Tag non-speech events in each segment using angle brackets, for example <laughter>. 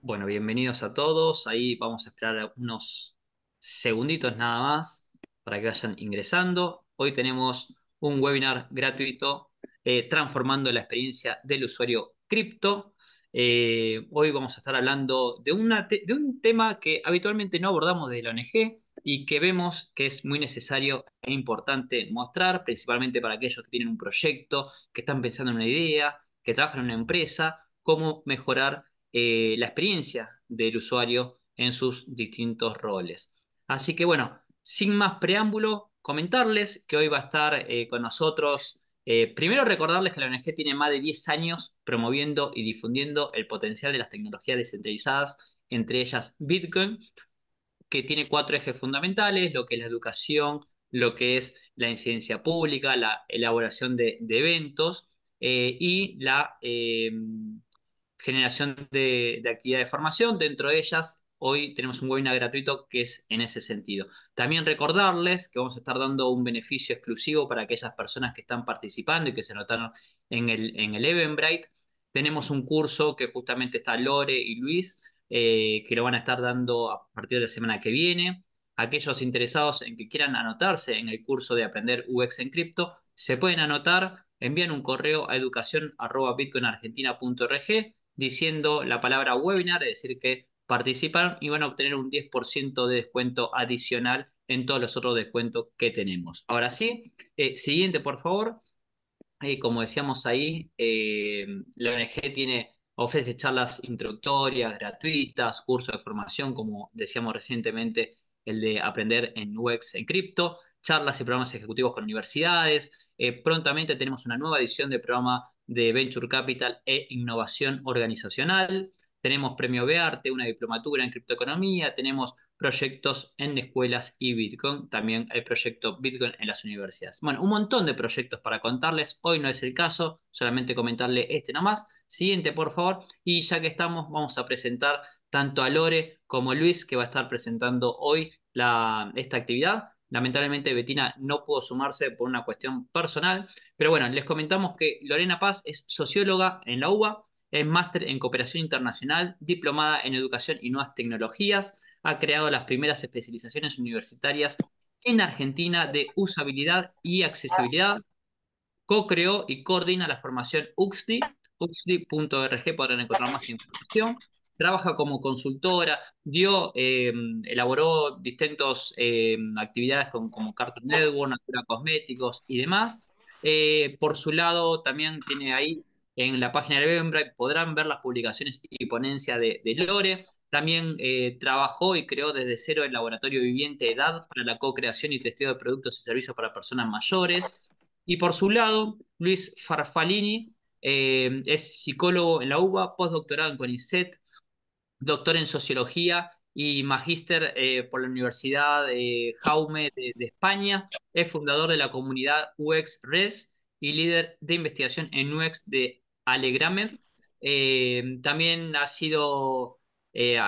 Bueno, bienvenidos a todos. Ahí vamos a esperar unos segunditos nada más para que vayan ingresando. Hoy tenemos un webinar gratuito eh, transformando la experiencia del usuario cripto. Eh, hoy vamos a estar hablando de, de un tema que habitualmente no abordamos desde la ONG y que vemos que es muy necesario e importante mostrar, principalmente para aquellos que tienen un proyecto, que están pensando en una idea, que trabajan en una empresa, cómo mejorar eh, la experiencia del usuario en sus distintos roles. Así que bueno, sin más preámbulo, comentarles que hoy va a estar eh, con nosotros. Eh, primero recordarles que la ONG tiene más de 10 años promoviendo y difundiendo el potencial de las tecnologías descentralizadas, entre ellas Bitcoin, que tiene cuatro ejes fundamentales, lo que es la educación, lo que es la incidencia pública, la elaboración de eventos eh, y la eh, generación de, actividad de formación. Dentro de ellas, hoy tenemos un webinar gratuito que es en ese sentido. También recordarles que vamos a estar dando un beneficio exclusivo para aquellas personas que están participando y que se anotaron en el, en Eventbrite. Tenemos un curso que justamente está Lore y Luis, eh, que lo van a estar dando a partir de la semana que viene. Aquellos interesados en que quieran anotarse en el curso de aprender UX en cripto, se pueden anotar envían un correo a educación.bitcoinargentina.org diciendo la palabra webinar, es decir, que participaron y van a obtener un 10% de descuento adicional en todos los otros descuentos que tenemos. Ahora sí, eh, siguiente, por favor. Eh, como decíamos ahí, eh, la ONG tiene, ofrece charlas introductorias, gratuitas, cursos de formación, como decíamos recientemente, el de aprender en UX en cripto, charlas y programas ejecutivos con universidades, eh, prontamente tenemos una nueva edición del programa de Venture Capital e Innovación Organizacional. Tenemos Premio Bearte, una diplomatura en criptoeconomía, tenemos proyectos en escuelas y Bitcoin, también el proyecto Bitcoin en las universidades. Bueno, un montón de proyectos para contarles, hoy no es el caso, solamente comentarle este nomás. Siguiente, por favor, y ya que estamos, vamos a presentar tanto a Lore como a Luis, que va a estar presentando hoy esta actividad. Lamentablemente Betina no pudo sumarse por una cuestión personal, pero bueno, les comentamos que Lorena Paz es socióloga en la UBA, es máster en cooperación internacional, diplomada en educación y nuevas tecnologías, ha creado las primeras especializaciones universitarias en Argentina de usabilidad y accesibilidad, co-creó y coordina la formación UXDI, uxdi.org podrán encontrar más información, trabaja como consultora, dio, eh, elaboró distintas eh, actividades con, como Cartoon Network, Natura Cosméticos y demás. Eh, por su lado, también tiene ahí en la página de y podrán ver las publicaciones y ponencias de, Lore. También trabajó y creó desde cero el laboratorio Viviente Edad para la co-creación y testeo de productos y servicios para personas mayores. Y por su lado, Luis Farfalini es psicólogo en la UBA, postdoctorado en CONICET, doctor en sociología y magíster eh, por la Universidad Jaume de, España. Es fundador de la comunidad UX Res y líder de investigación en UX de Alegramed. Eh, también ha sido eh,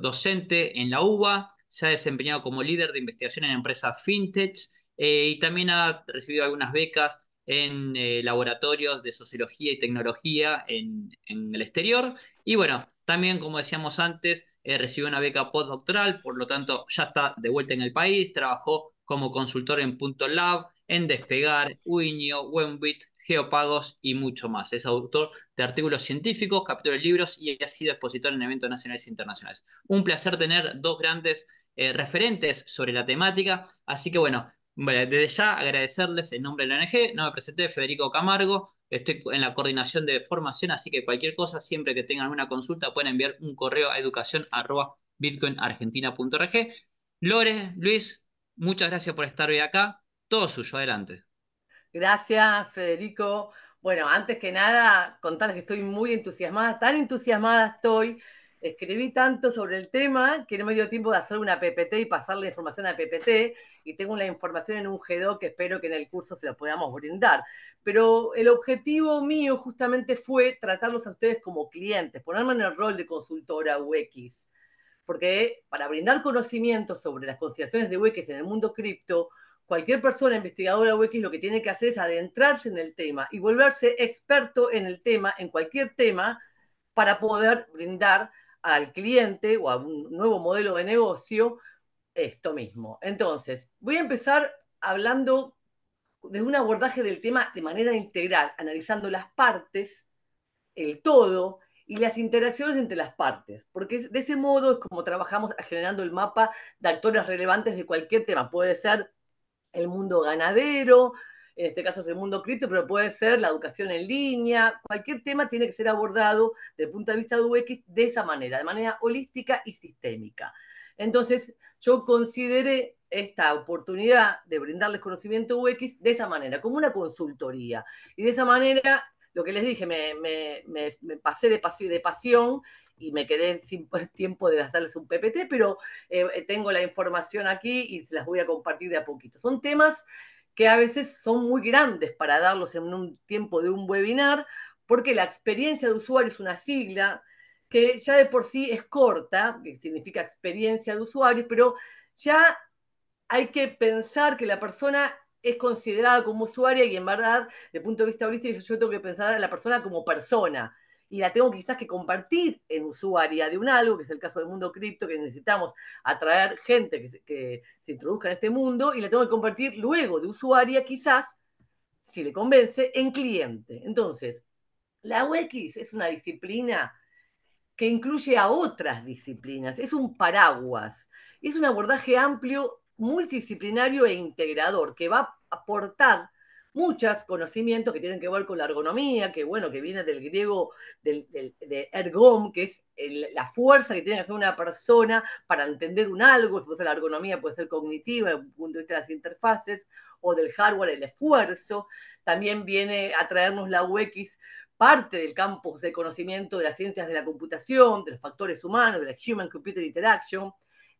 docente en la UBA, se ha desempeñado como líder de investigación en empresas fintech y también ha recibido algunas becas en laboratorios de sociología y tecnología en, en el exterior. Y bueno, también, como decíamos antes, eh, recibió una beca postdoctoral, por lo tanto ya está de vuelta en el país, trabajó como consultor en Punto Lab, en Despegar, Uinio, Wembit, Geopagos y mucho más. Es autor de artículos científicos, capítulos de libros y ha sido expositor en eventos nacionales e internacionales. Un placer tener dos grandes eh, referentes sobre la temática. Así que bueno, desde ya agradecerles el nombre de la ONG, no me presenté, Federico Camargo, estoy en la coordinación de formación, así que cualquier cosa, siempre que tengan alguna consulta, pueden enviar un correo a educación Lore, Luis, muchas gracias por estar hoy acá, todo suyo, adelante. Gracias, Federico. Bueno, antes que nada, contarles que estoy muy entusiasmada, tan entusiasmada estoy escribí tanto sobre el tema que no me dio tiempo de hacer una PPT y pasar la información a PPT y tengo la información en un gedo que espero que en el curso se la podamos brindar. Pero el objetivo mío justamente fue tratarlos a ustedes como clientes, ponerme en el rol de consultora UX, porque para brindar conocimiento sobre las consideraciones de UX en el mundo cripto, cualquier persona investigadora UX lo que tiene que hacer es adentrarse en el tema y volverse experto en el tema, en cualquier tema, para poder brindar al cliente o a un nuevo modelo de negocio esto mismo. Entonces, voy a empezar hablando de un abordaje del tema de manera integral, analizando las partes, el todo y las interacciones entre las partes, porque de ese modo es como trabajamos generando el mapa de actores relevantes de cualquier tema. Puede ser el mundo ganadero, en este caso es el mundo cripto, pero puede ser la educación en línea, cualquier tema tiene que ser abordado desde el punto de vista de UX de esa manera, de manera holística y sistémica. Entonces, yo consideré esta oportunidad de brindarles conocimiento UX de esa manera, como una consultoría. Y de esa manera, lo que les dije, me, me, me, pasé de, de pasión y me quedé sin <laughs> tiempo de hacerles un PPT, pero eh, tengo la información aquí y se las voy a compartir de a poquito. Son temas que a veces son muy grandes para darlos en un tiempo de un webinar, porque la experiencia de usuario es una sigla que ya de por sí es corta, que significa experiencia de usuario, pero ya hay que pensar que la persona es considerada como usuaria y en verdad, desde el punto de vista holístico, yo tengo que pensar a la persona como persona, y la tengo quizás que compartir en usuaria de un algo, que es el caso del mundo cripto, que necesitamos atraer gente que se, introduzca en este mundo y la tengo que compartir luego de usuaria quizás, si le convence, en cliente. Entonces, la UX es una disciplina que incluye a otras disciplinas, es un paraguas, es un abordaje amplio, multidisciplinario e integrador que va a aportar muchos conocimientos que tienen que ver con la ergonomía, que bueno, que viene del griego del, de ergom, que es la fuerza que tiene que hacer una persona para entender un algo, pues la ergonomía, puede ser cognitiva desde el punto de vista de las interfaces, o del hardware, el esfuerzo. También viene a traernos la UX parte del campo de conocimiento de las ciencias de la computación, de los factores humanos, de la Human Computer Interaction,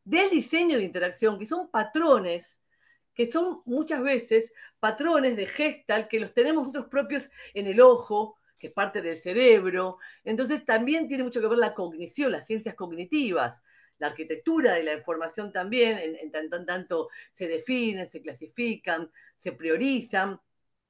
del diseño de interacción, que son patrones que son muchas veces patrones de gestal que los tenemos nosotros propios en el ojo, que es parte del cerebro. Entonces también tiene mucho que ver la cognición, las ciencias cognitivas, la arquitectura de la información también, en, tanto, tanto se definen, se clasifican, se priorizan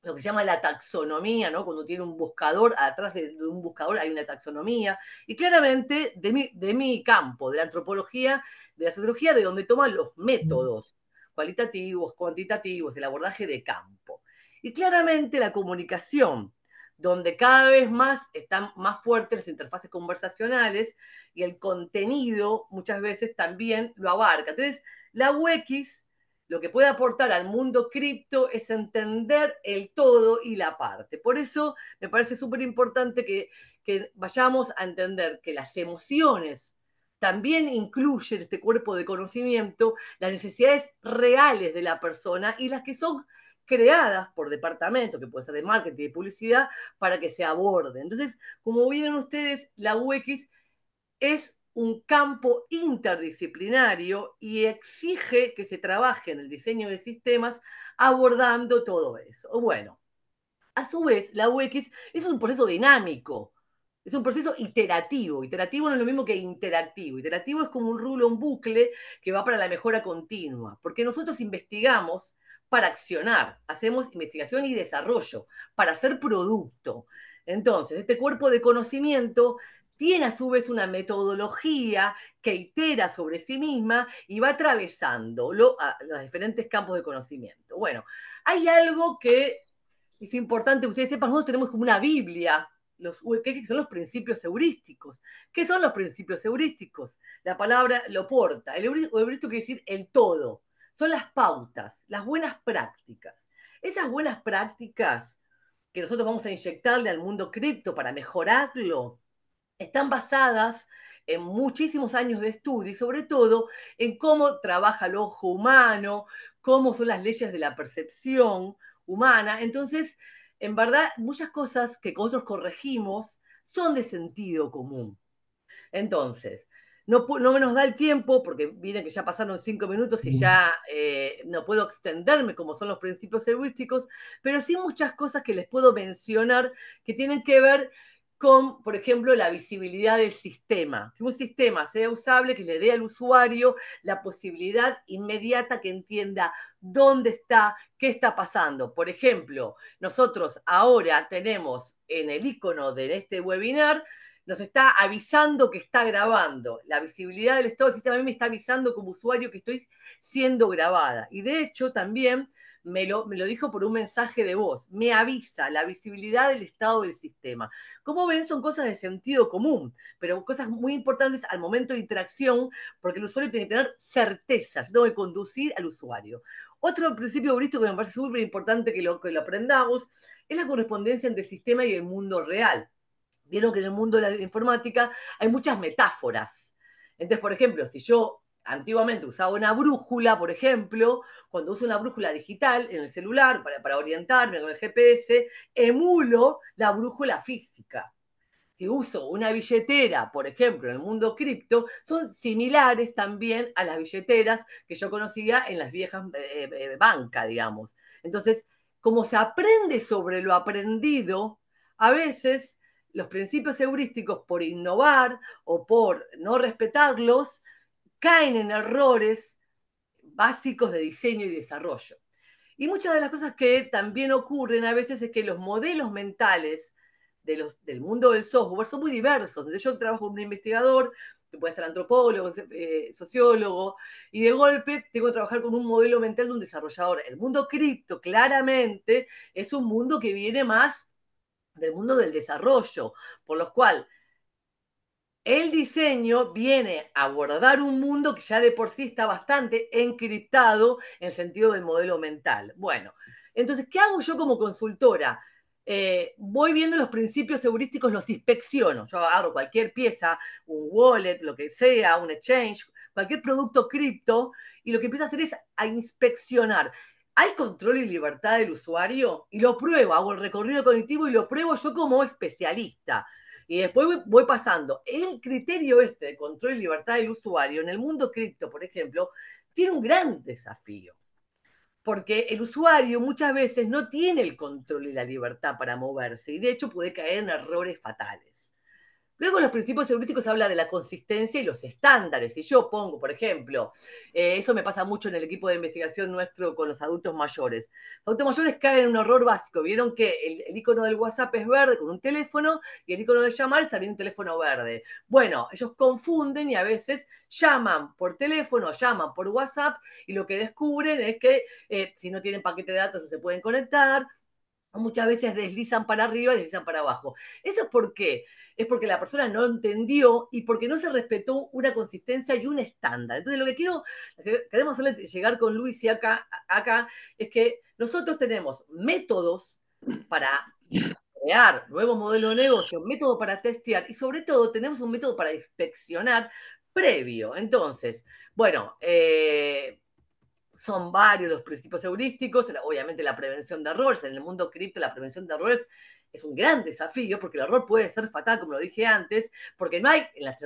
lo que se llama la taxonomía, ¿no? Cuando tiene un buscador, atrás de, un buscador hay una taxonomía. Y claramente de mi, de mi campo, de la antropología, de la sociología, de donde toman los métodos cualitativos, cuantitativos, el abordaje de campo. Y claramente la comunicación, donde cada vez más están más fuertes las interfaces conversacionales y el contenido muchas veces también lo abarca. Entonces, la UX lo que puede aportar al mundo cripto es entender el todo y la parte. Por eso me parece súper importante que, que vayamos a entender que las emociones también incluye en este cuerpo de conocimiento las necesidades reales de la persona y las que son creadas por departamento, que puede ser de marketing, de publicidad, para que se aborde. Entonces, como vieron ustedes, la UX es un campo interdisciplinario y exige que se trabaje en el diseño de sistemas abordando todo eso. Bueno, a su vez, la UX es un proceso dinámico es un proceso iterativo. Iterativo no es lo mismo que interactivo. Iterativo es como un rulo, un bucle que va para la mejora continua. Porque nosotros investigamos para accionar. Hacemos investigación y desarrollo para hacer producto. Entonces, este cuerpo de conocimiento tiene a su vez una metodología que itera sobre sí misma y va atravesando los diferentes campos de conocimiento. Bueno, hay algo que es importante que ustedes sepan, nosotros tenemos como una Biblia los que son los principios heurísticos. ¿Qué son los principios heurísticos? La palabra lo porta. El heurístico quiere decir el todo. Son las pautas, las buenas prácticas. Esas buenas prácticas que nosotros vamos a inyectarle al mundo cripto para mejorarlo, están basadas en muchísimos años de estudio y sobre todo en cómo trabaja el ojo humano, cómo son las leyes de la percepción humana. Entonces, en verdad muchas cosas que nosotros corregimos son de sentido común. Entonces, no, me nos da el tiempo, porque miren que ya pasaron cinco minutos y ya eh, no puedo extenderme como son los principios heurísticos, pero sí muchas cosas que les puedo mencionar que tienen que ver con, por ejemplo, la visibilidad del sistema, que un sistema sea usable, que le dé al usuario la posibilidad inmediata que entienda dónde está, ¿Qué está pasando? Por ejemplo, nosotros ahora tenemos en el icono de este webinar, nos está avisando que está grabando. La visibilidad del estado del sistema me está avisando como usuario que estoy siendo grabada. Y de hecho también me lo, dijo por un mensaje de voz. Me avisa la visibilidad del estado del sistema. Como ven, son cosas de sentido común, pero cosas muy importantes al momento de interacción, porque el usuario tiene que tener certezas, no tengo conducir al usuario. Otro principio heurístico que me parece súper importante que lo, que lo aprendamos es la correspondencia entre el sistema y el mundo real. Vieron que en el mundo de la informática hay muchas metáforas. Entonces, por ejemplo, si yo antiguamente usaba una brújula, por ejemplo, cuando uso una brújula digital en el celular para, para orientarme con el GPS, emulo la brújula física si uso una billetera, por ejemplo, en el mundo cripto, son similares también a las billeteras que yo conocía en las viejas eh, eh, banca bancas, digamos. Entonces, como se aprende sobre lo aprendido, a veces los principios heurísticos por innovar o por no respetarlos caen en errores básicos de diseño y desarrollo. Y muchas de las cosas que también ocurren a veces es que los modelos mentales del mundo del software son muy diversos. Entonces yo trabajo con un investigador, que puede ser antropólogo, eh, sociólogo, y de golpe tengo que trabajar con un modelo mental de un desarrollador. El mundo cripto claramente es un mundo que viene más del mundo del desarrollo, por lo cual el diseño viene a abordar un mundo que ya de por sí está bastante encriptado en el sentido del modelo mental. Bueno, entonces, ¿qué hago yo como consultora? Eh, voy viendo los principios heurísticos, los inspecciono. Yo hago cualquier pieza, un wallet, lo que sea, un exchange, cualquier producto cripto, y lo que empiezo a hacer es a inspeccionar. ¿Hay control y libertad del usuario? Y lo pruebo, hago el recorrido cognitivo y lo pruebo yo como especialista. Y después voy pasando. El criterio este de control y libertad del usuario en el mundo cripto, por ejemplo, tiene un gran desafío porque el usuario muchas veces no tiene el control y la libertad para moverse y de hecho puede caer en errores fatales. Luego los principios heurísticos habla de la consistencia y los estándares. Si yo pongo, por ejemplo, eh, eso me pasa mucho en el equipo de investigación nuestro con los adultos mayores. Los adultos mayores caen en un horror básico. Vieron que el, ícono icono del WhatsApp es verde con un teléfono y el icono de llamar es también un teléfono verde. Bueno, ellos confunden y a veces llaman por teléfono, llaman por WhatsApp y lo que descubren es que eh, si no tienen paquete de datos no se pueden conectar, muchas veces deslizan para arriba y deslizan para abajo. ¿Eso es por qué? Es porque la persona no entendió y porque no se respetó una consistencia y un estándar. Entonces, lo que quiero, queremos llegar con Luis y acá, acá es que nosotros tenemos métodos para crear nuevos modelos de negocio, método para testear y sobre todo tenemos un método para inspeccionar previo. Entonces, bueno, eh, son varios los principios heurísticos, obviamente la prevención de errores, en el mundo cripto la prevención de errores es un gran desafío porque el error puede ser fatal, como lo dije antes, porque no hay, en las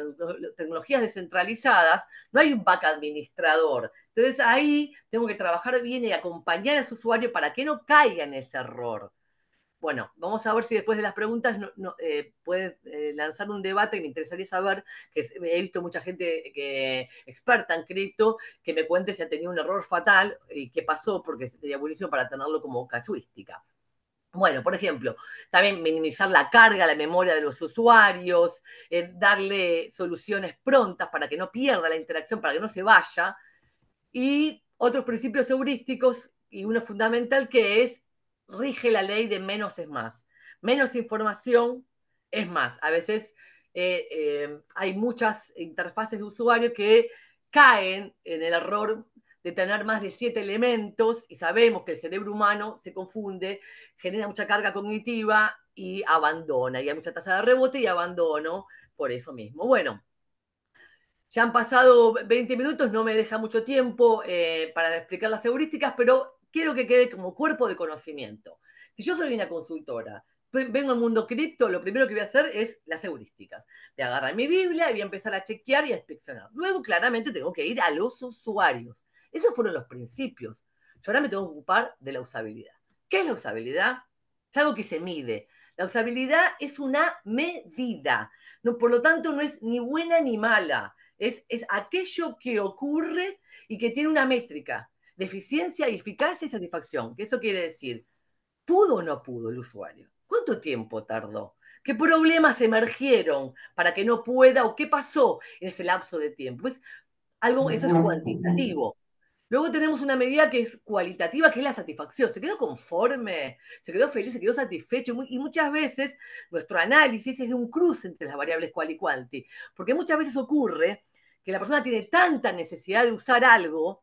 tecnologías descentralizadas, no hay un back administrador. Entonces ahí tengo que trabajar bien y acompañar a ese usuario para que no caiga en ese error. Bueno, vamos a ver si después de las preguntas no, eh, puedes eh, lanzar un debate me interesaría saber, que he visto mucha gente que, experta en cripto, que me cuente si ha tenido un error fatal y qué pasó, porque sería buenísimo para tenerlo como casuística. Bueno, por ejemplo, también minimizar la carga, la memoria de los usuarios, eh, darle soluciones prontas para que no pierda la interacción, para que no se vaya. Y otros principios heurísticos y uno fundamental que es rige la ley de menos es más. Menos información es más. A veces eh, eh, hay muchas interfaces de usuario que caen en el error de tener más de siete elementos y sabemos que el cerebro humano se confunde, genera mucha carga cognitiva y abandona. Y hay mucha tasa de rebote y abandono por eso mismo. Bueno, ya han pasado 20 minutos, no me deja mucho tiempo eh, para explicar las heurísticas, pero quiero que quede como cuerpo de conocimiento. Si yo soy una consultora, vengo al mundo cripto, lo primero que voy a hacer es las heurísticas. Voy a mi Biblia y voy a empezar a chequear y a inspeccionar. Luego, claramente, tengo que ir a los usuarios. Esos fueron los principios. Yo ahora me tengo que ocupar de la usabilidad. ¿Qué es la usabilidad? Es algo que se mide. La usabilidad es una medida. No, por lo tanto, no es ni buena ni mala. es aquello que ocurre y que tiene una métrica. Deficiencia, y eficacia y satisfacción. qué eso quiere decir, ¿pudo o no pudo el usuario? ¿Cuánto tiempo tardó? ¿Qué problemas emergieron para que no pueda o qué pasó en ese lapso de tiempo? Pues algo, eso es cuantitativo. Luego tenemos una medida que es cualitativa, que es la satisfacción. ¿Se quedó conforme? ¿Se quedó feliz? ¿Se quedó satisfecho? Y muchas veces nuestro análisis es de un cruce entre las variables cual y cuanti. Porque muchas veces ocurre que la persona tiene tanta necesidad de usar algo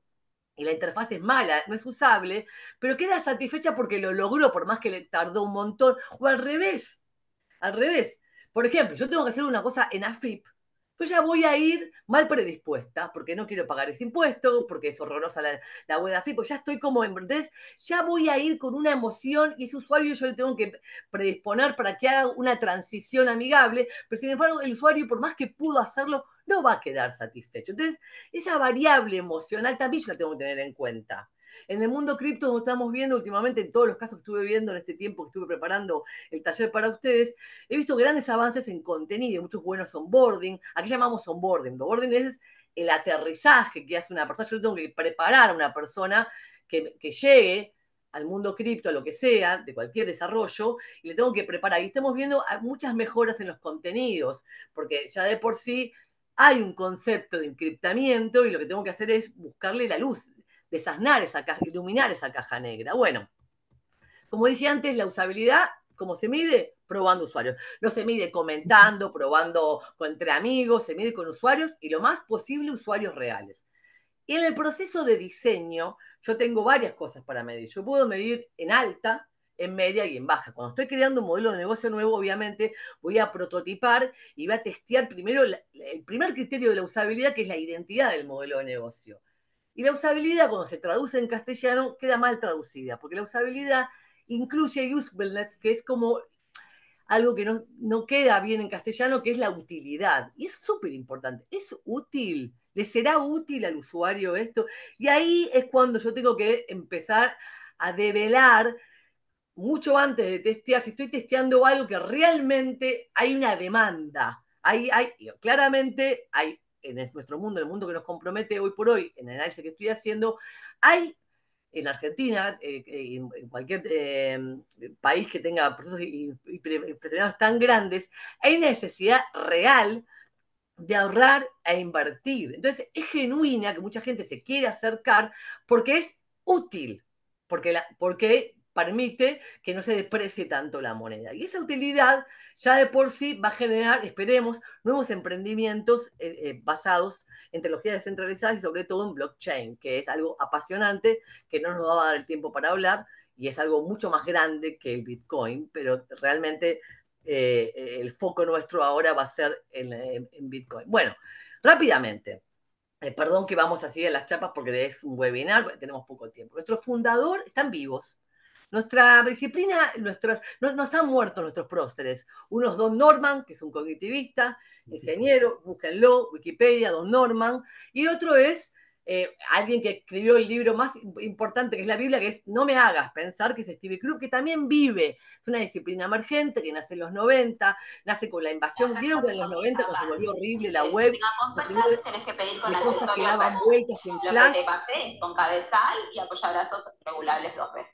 y la interfaz es mala, no es usable, pero queda satisfecha porque lo logró, por más que le tardó un montón, o al revés, al revés. Por ejemplo, yo tengo que hacer una cosa en AFIP, yo ya voy a ir mal predispuesta, porque no quiero pagar ese impuesto, porque es horrorosa la, web de AFIP, porque ya estoy como, en verdad, Ya voy a ir con una emoción y ese usuario yo le tengo que predisponer para que haga una transición amigable, pero sin embargo el usuario, por más que pudo hacerlo, no va a quedar satisfecho. Entonces, esa variable emocional también yo la tengo que tener en cuenta. En el mundo cripto estamos viendo últimamente, en todos los casos que estuve viendo en este tiempo que estuve preparando el taller para ustedes, he visto grandes avances en contenido, muchos buenos onboarding. Aquí llamamos onboarding? Onboarding es el aterrizaje que hace una persona. Yo tengo que preparar a una persona que, que llegue al mundo cripto, a lo que sea, de cualquier desarrollo, y le tengo que preparar. Y estamos viendo muchas mejoras en los contenidos, porque ya de por sí hay un concepto de encriptamiento y lo que tengo que hacer es buscarle la luz, desasnar esa caja, iluminar esa caja negra. Bueno, como dije antes, la usabilidad, ¿cómo se mide? Probando usuarios. No se mide comentando, probando entre amigos, se mide con usuarios y lo más posible usuarios reales. Y en el proceso de diseño, yo tengo varias cosas para medir. Yo puedo medir en alta, en media y en baja. Cuando estoy creando un modelo de negocio nuevo, obviamente voy a prototipar y voy a testear primero el primer criterio de la usabilidad, que es la identidad del modelo de negocio. Y la usabilidad, cuando se traduce en castellano, queda mal traducida, porque la usabilidad incluye usefulness, que es como algo que no, no queda bien en castellano, que es la utilidad. Y es súper importante, es útil, le será útil al usuario esto. Y ahí es cuando yo tengo que empezar a develar mucho antes de testear, si estoy testeando algo que realmente hay una demanda. Hay, hay, claramente hay en nuestro mundo, en el mundo que nos compromete hoy por hoy, en el análisis que estoy haciendo, hay en Argentina, eh, eh, en, cualquier eh, país que tenga procesos tan grandes, hay necesidad real de ahorrar e invertir. Entonces, es genuina que mucha gente se quiere acercar porque es útil, porque, la, porque permite que no se desprecie tanto la moneda. Y esa utilidad ya de por sí va a generar, esperemos, nuevos emprendimientos eh, eh, basados en tecnologías descentralizadas y sobre todo en blockchain, que es algo apasionante que no nos va a dar el tiempo para hablar y es algo mucho más grande que el Bitcoin, pero realmente eh, el foco nuestro ahora va a ser en, Bitcoin. Bueno, rápidamente. perdón que vamos así de las chapas porque es un webinar, tenemos poco tiempo. Nuestro fundador, están vivos, nuestra disciplina, nuestros, nos han muerto nuestros próceres. Uno es Don Norman, que es un cognitivista, ingeniero, búsquenlo, Wikipedia, Don Norman, y otro es eh, alguien que escribió el libro más importante que es la Biblia, que es No me hagas pensar, que es Steve Krug, que también vive. Es una disciplina emergente que nace en los 90, nace con la invasión. Vieron que en los 90 cuando se volvió horrible la web. con cosas que daban vueltas en flash. con cabezal y apoyabrazos regulables dos veces.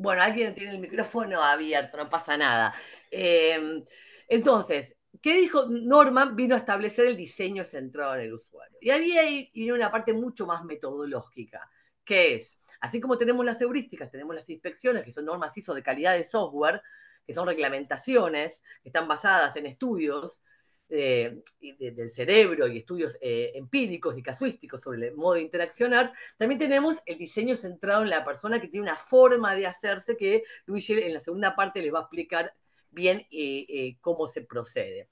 Bueno, alguien tiene el micrófono abierto, no pasa nada. Em, entonces, ¿qué dijo Norman? Vino a establecer el diseño centrado en el usuario. Y había viene una parte mucho más metodológica, que es, así como tenemos las heurísticas, tenemos las inspecciones, que son normas ISO de calidad de software, que son reglamentaciones, que están basadas en estudios, eh, del cerebro y estudios eh, empíricos y casuísticos sobre el modo de interaccionar, también tenemos el diseño centrado en la persona que tiene una forma de hacerse que Luis en la segunda parte les va a explicar bien eh, cómo se procede.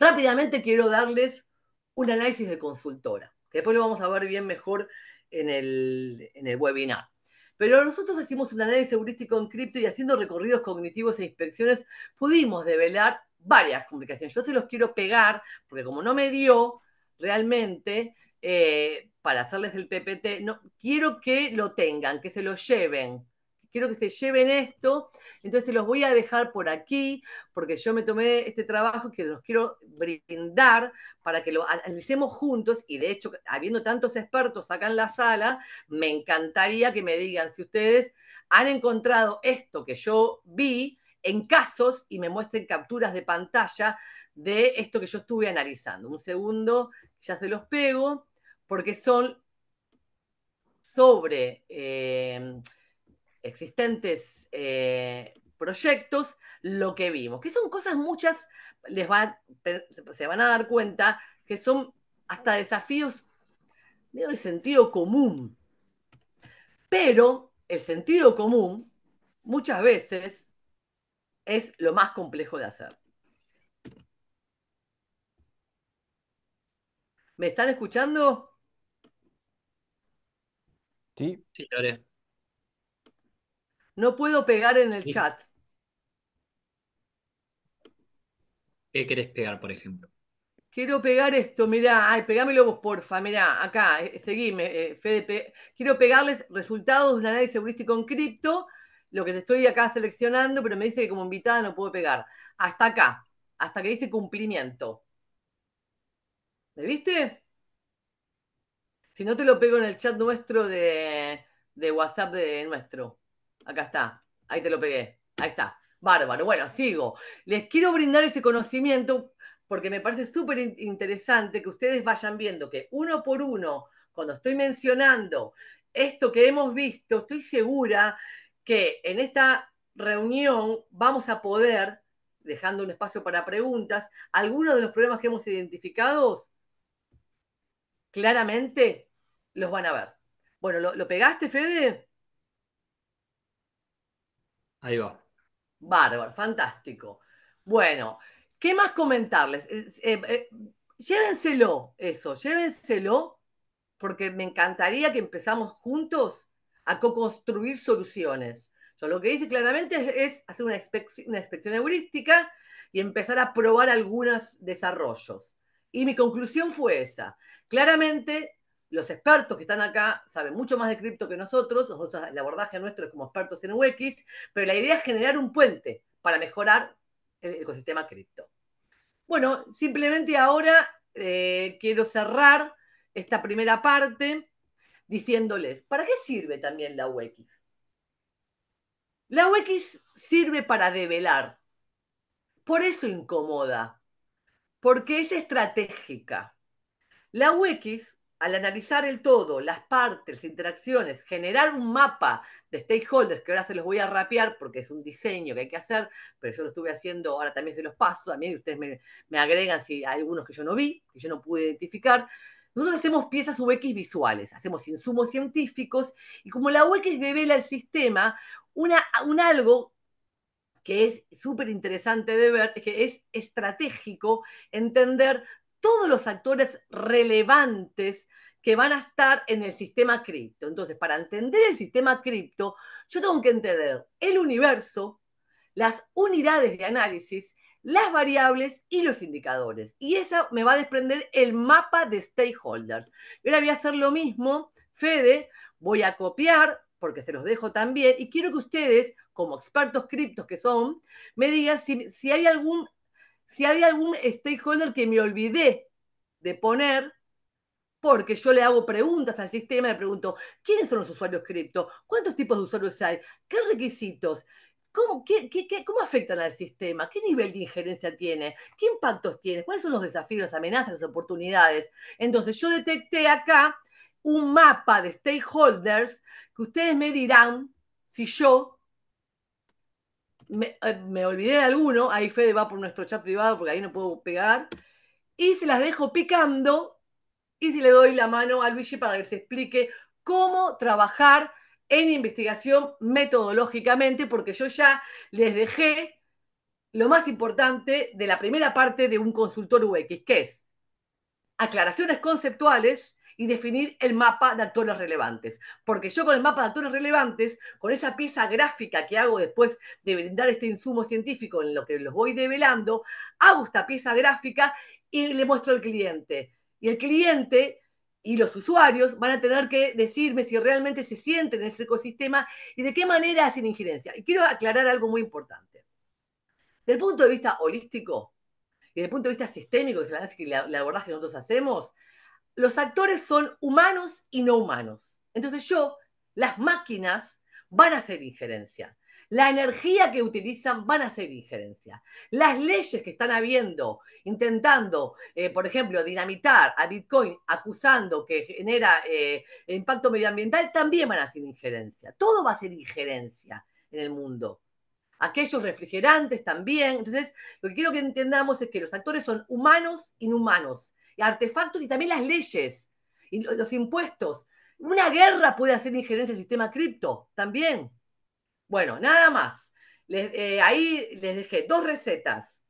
Rápidamente quiero darles un análisis de consultora, que después lo vamos a ver bien mejor en el, en el webinar. Pero nosotros hicimos un análisis heurístico en cripto y haciendo recorridos cognitivos e inspecciones pudimos develar varias complicaciones. Yo se los quiero pegar, porque como no me dio realmente eh, para hacerles el PPT, no, quiero que lo tengan, que se lo lleven. Quiero que se lleven esto, entonces los voy a dejar por aquí, porque yo me tomé este trabajo que los quiero brindar para que lo analicemos juntos. Y de hecho, habiendo tantos expertos acá en la sala, me encantaría que me digan si ustedes han encontrado esto que yo vi, en casos y me muestren capturas de pantalla de esto que yo estuve analizando. Un segundo, ya se los pego, porque son sobre eh, existentes eh, proyectos lo que vimos, que son cosas muchas, les se van a dar cuenta que son hasta desafíos medio de sentido común. Pero el sentido común muchas veces es lo más complejo de hacer. ¿Me están escuchando? Sí. Sí, No puedo pegar en el chat. ¿Qué querés pegar, por ejemplo? Quiero pegar esto, mirá, ay, pegámelo vos, porfa, mirá, acá, eh, seguime, eh, quiero pegarles resultados de un análisis heurístico en cripto lo que te estoy acá seleccionando, pero me dice que como invitada no puedo pegar. Hasta acá, hasta que dice cumplimiento. ¿Me viste? Si no te lo pego en el chat nuestro de, de WhatsApp de nuestro. Acá está. Ahí te lo pegué. Ahí está. Bárbaro. Bueno, sigo. Les quiero brindar ese conocimiento porque me parece súper interesante que ustedes vayan viendo que uno por uno, cuando estoy mencionando esto que hemos visto, estoy segura que en esta reunión vamos a poder, dejando un espacio para preguntas, algunos de los problemas que hemos identificado claramente los van a ver. Bueno, ¿lo, pegaste, Fede? Ahí va. Bárbaro, fantástico. Bueno, ¿qué más comentarles? Eh, eh, eh, llévenselo eso, llévenselo, porque me encantaría que empezamos juntos a construir soluciones. Yo lo que hice claramente es, hacer una, inspección, heurística y empezar a probar algunos desarrollos. Y mi conclusión fue esa. Claramente, los expertos que están acá saben mucho más de cripto que nosotros. Nosotros, el abordaje nuestro es como expertos en UX, pero la idea es generar un puente para mejorar el ecosistema cripto. Bueno, simplemente ahora eh, quiero cerrar esta primera parte diciéndoles, ¿para qué sirve también la UX? La UX sirve para develar. Por eso incomoda, porque es estratégica. La UX, al analizar el todo, las partes, las interacciones, generar un mapa de stakeholders, que ahora se los voy a rapear porque es un diseño que hay que hacer, pero yo lo estuve haciendo, ahora también se los paso, también ustedes me, me agregan si hay algunos que yo no vi, que yo no pude identificar. Nosotros hacemos piezas UX visuales, hacemos insumos científicos y como la UX devela el sistema, una, un algo que es súper interesante de ver, que es estratégico entender todos los actores relevantes que van a estar en el sistema cripto. Entonces, para entender el sistema cripto, yo tengo que entender el universo, las unidades de análisis las variables y los indicadores. Y esa me va a desprender el mapa de stakeholders. Yo ahora voy a hacer lo mismo, Fede, voy a copiar, porque se los dejo también, y quiero que ustedes, como expertos criptos que son, me digan si, hay algún si hay algún stakeholder que me olvidé de poner, porque yo le hago preguntas al sistema, le pregunto, ¿quiénes son los usuarios cripto? ¿Cuántos tipos de usuarios hay? ¿Qué requisitos? ¿Cómo, afectan al sistema? ¿Qué nivel de injerencia tiene? ¿Qué impactos tiene? ¿Cuáles son los desafíos, las amenazas, las oportunidades? Entonces, yo detecté acá un mapa de stakeholders que ustedes me dirán si yo me, eh, olvidé de alguno, ahí Fede va por nuestro chat privado porque ahí no puedo pegar, y se las dejo picando y si le doy la mano a Luigi para que se explique cómo trabajar en investigación metodológicamente, porque yo ya les dejé lo más importante de la primera parte de un consultor UX, que es aclaraciones conceptuales y definir el mapa de actores relevantes. Porque yo con el mapa de actores relevantes, con esa pieza gráfica que hago después de brindar este insumo científico en lo que los voy develando, hago esta pieza gráfica y le muestro al cliente. Y el cliente y los usuarios van a tener que decirme si realmente se sienten en ese ecosistema y de qué manera hacen injerencia. Y quiero aclarar algo muy importante. Del punto de vista holístico y del punto de vista sistémico, que es la abordaje que nosotros hacemos, los actores son humanos y no humanos. Entonces yo, las máquinas van a hacer injerencia la energía que utilizan van a ser injerencia. Las leyes que están habiendo, intentando, eh, por ejemplo, dinamitar a Bitcoin, acusando que genera eh, impacto medioambiental, también van a ser injerencia. Todo va a ser injerencia en el mundo. Aquellos refrigerantes también. Entonces, lo que quiero que entendamos es que los actores son humanos, inhumanos, y artefactos y también las leyes y los impuestos. Una guerra puede hacer injerencia al sistema cripto también. Bueno, nada más. Eh, ahí les dejé dos recetas,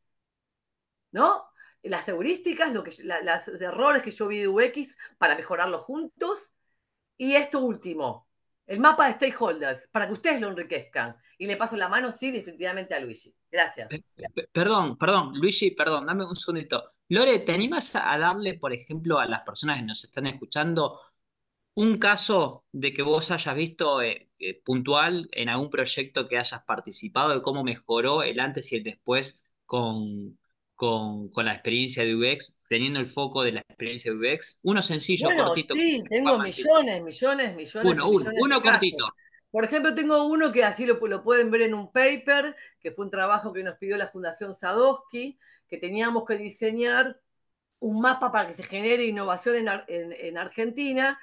¿no? Las heurísticas, lo que, los errores que yo vi de UX para mejorarlos juntos. Y esto último, el mapa de stakeholders, para que ustedes lo enriquezcan. Y le paso la mano, sí, definitivamente a Luigi. Gracias. Perdón, perdón, Luigi, perdón, dame un segundito. Lore, ¿te animas a darle, por ejemplo, a las personas que nos están escuchando un caso de que vos hayas visto eh, eh, puntual en algún proyecto que hayas participado de cómo mejoró el antes y el después con, la experiencia de UX, teniendo el foco de la experiencia de UX? Uno sencillo, cortito. Sí, tengo millones, millones, millones. Uno, uno, cortito. Por ejemplo, tengo uno que así lo, pueden ver en un paper, que fue un trabajo que nos pidió la Fundación Sadowski, que teníamos que diseñar un mapa para que se genere innovación en Argentina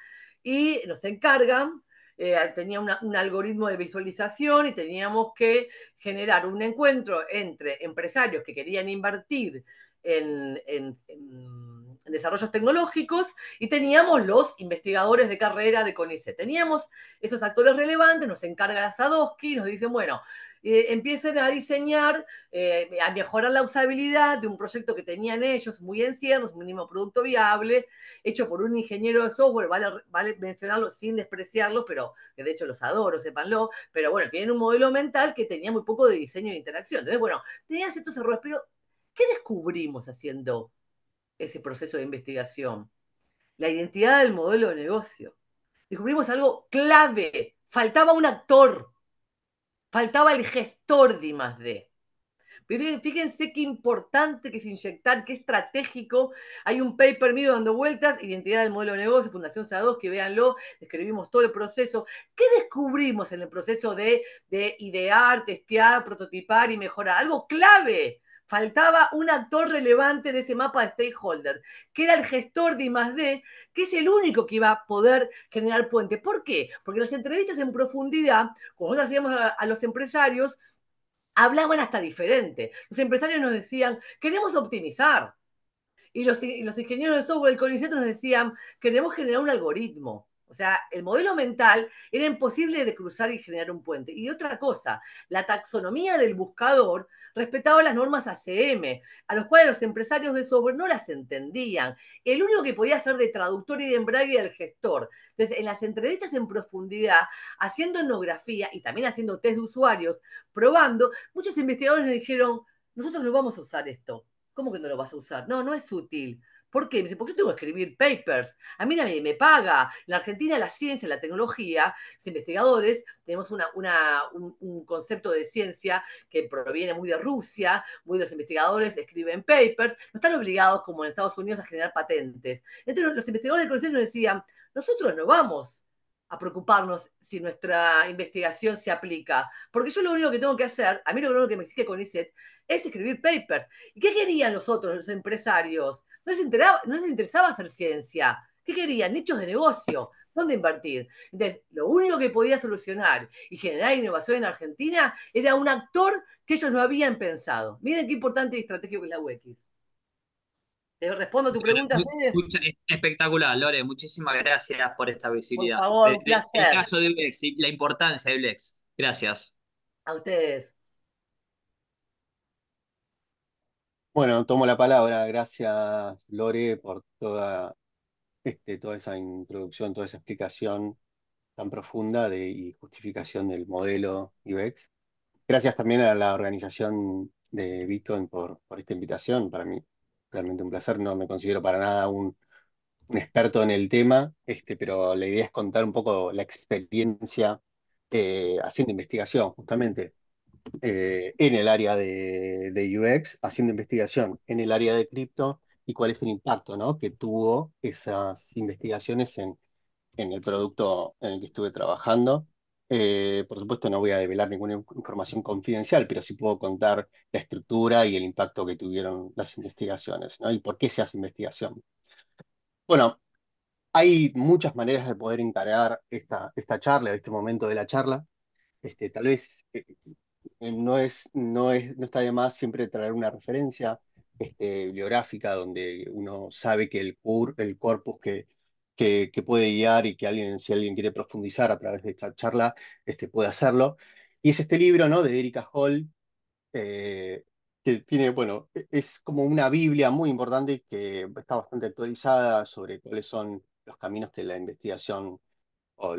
y nos encargan eh, tenía un algoritmo de visualización y teníamos que generar un encuentro entre empresarios que querían invertir en, desarrollos tecnológicos y teníamos los investigadores de carrera de CONICET. Teníamos esos actores relevantes, nos encarga Sadowski, nos dicen, bueno, empiecen a diseñar, eh, a mejorar la usabilidad de un proyecto que tenían ellos, muy encierros, un mínimo producto viable, hecho por un ingeniero de software, vale, mencionarlo sin despreciarlo, pero de hecho los adoro, sépanlo, pero bueno, tienen un modelo mental que tenía muy poco de diseño e interacción. Entonces, bueno, tenían ciertos errores, pero ¿qué descubrimos haciendo ese proceso de investigación? La identidad del modelo de negocio. Descubrimos algo clave. Faltaba un actor faltaba el gestor de más de. Fíjense qué importante que es inyectar, qué estratégico. Hay un paper mío dando vueltas, Identidad del Modelo de Negocio, Fundación SA2, que véanlo, describimos todo el proceso. ¿Qué descubrimos en el proceso de idear, testear, prototipar y mejorar? Algo clave faltaba un actor relevante de ese mapa de stakeholder, que era el gestor de I+.D., que es el único que iba a poder generar puentes. ¿Por qué? Porque las entrevistas en profundidad, como nosotros hacíamos a, los empresarios, hablaban hasta diferente. Los empresarios nos decían, queremos optimizar. Y los, ingenieros de software del CONICET nos decían, queremos generar un algoritmo. O sea, el modelo mental era imposible de cruzar y generar un puente. Y otra cosa, la taxonomía del buscador respetaba las normas ACM, a los cuales los empresarios de software no las entendían. El único que podía ser de traductor y de embrague el gestor. Entonces, en las entrevistas en profundidad, haciendo etnografía y también haciendo test de usuarios, probando, muchos investigadores le dijeron, nosotros no vamos a usar esto. ¿Cómo que no lo vas a usar? No, no es útil. ¿Por qué? porque yo tengo que escribir papers. A mí nadie me paga. En la Argentina la ciencia, la tecnología, los investigadores, tenemos una, un, concepto de ciencia que proviene muy de Rusia, muy de los investigadores, escriben papers, no están obligados como en Estados Unidos a generar patentes. Entonces los investigadores del nos decían, nosotros no vamos a preocuparnos si nuestra investigación se aplica, porque yo lo único que tengo que hacer, a mí lo único que me exige CONICET es escribir papers. ¿Y qué querían los otros, los empresarios? No les, interesaba hacer ciencia. ¿Qué querían? Nichos de negocio. ¿Dónde invertir? Entonces, lo único que podía solucionar y generar innovación en Argentina era un actor que ellos no habían pensado. Miren qué importante y estratégico que es la UX. ¿Te respondo a tu pregunta, Fede? Espectacular, Lore. Muchísimas gracias por esta visibilidad. Por favor, un placer. El, caso de UX y la importancia de Ulex. Gracias. A ustedes. Bueno, tomo la palabra. Gracias, Lore, por toda, este, toda esa introducción, toda esa explicación tan profunda y justificación del modelo IBEX. Gracias también a la organización de Bitcoin por, por esta invitación. Para mí, realmente un placer. No me considero para nada un, experto en el tema, este, pero la idea es contar un poco la experiencia eh, haciendo investigación, justamente. Eh, en el área de, UX, haciendo investigación en el área de cripto y cuál es el impacto ¿no? que tuvo esas investigaciones en, en el producto en el que estuve trabajando. Eh, por supuesto, no voy a revelar ninguna información confidencial, pero sí puedo contar la estructura y el impacto que tuvieron las investigaciones, ¿no? Y por qué se hace investigación. Bueno, hay muchas maneras de poder encargar esta, esta charla, este momento de la charla. Este, tal vez eh, eh, no, es, no, es, no está de más siempre traer una referencia este, bibliográfica donde uno sabe que el, el corpus que, que, puede guiar y que alguien, si alguien quiere profundizar a través de esta charla, este, puede hacerlo. Y es este libro ¿no? de Erika Hall, eh, que tiene, bueno, e, es como una Biblia muy importante que está bastante actualizada sobre cuáles son los caminos que la investigación o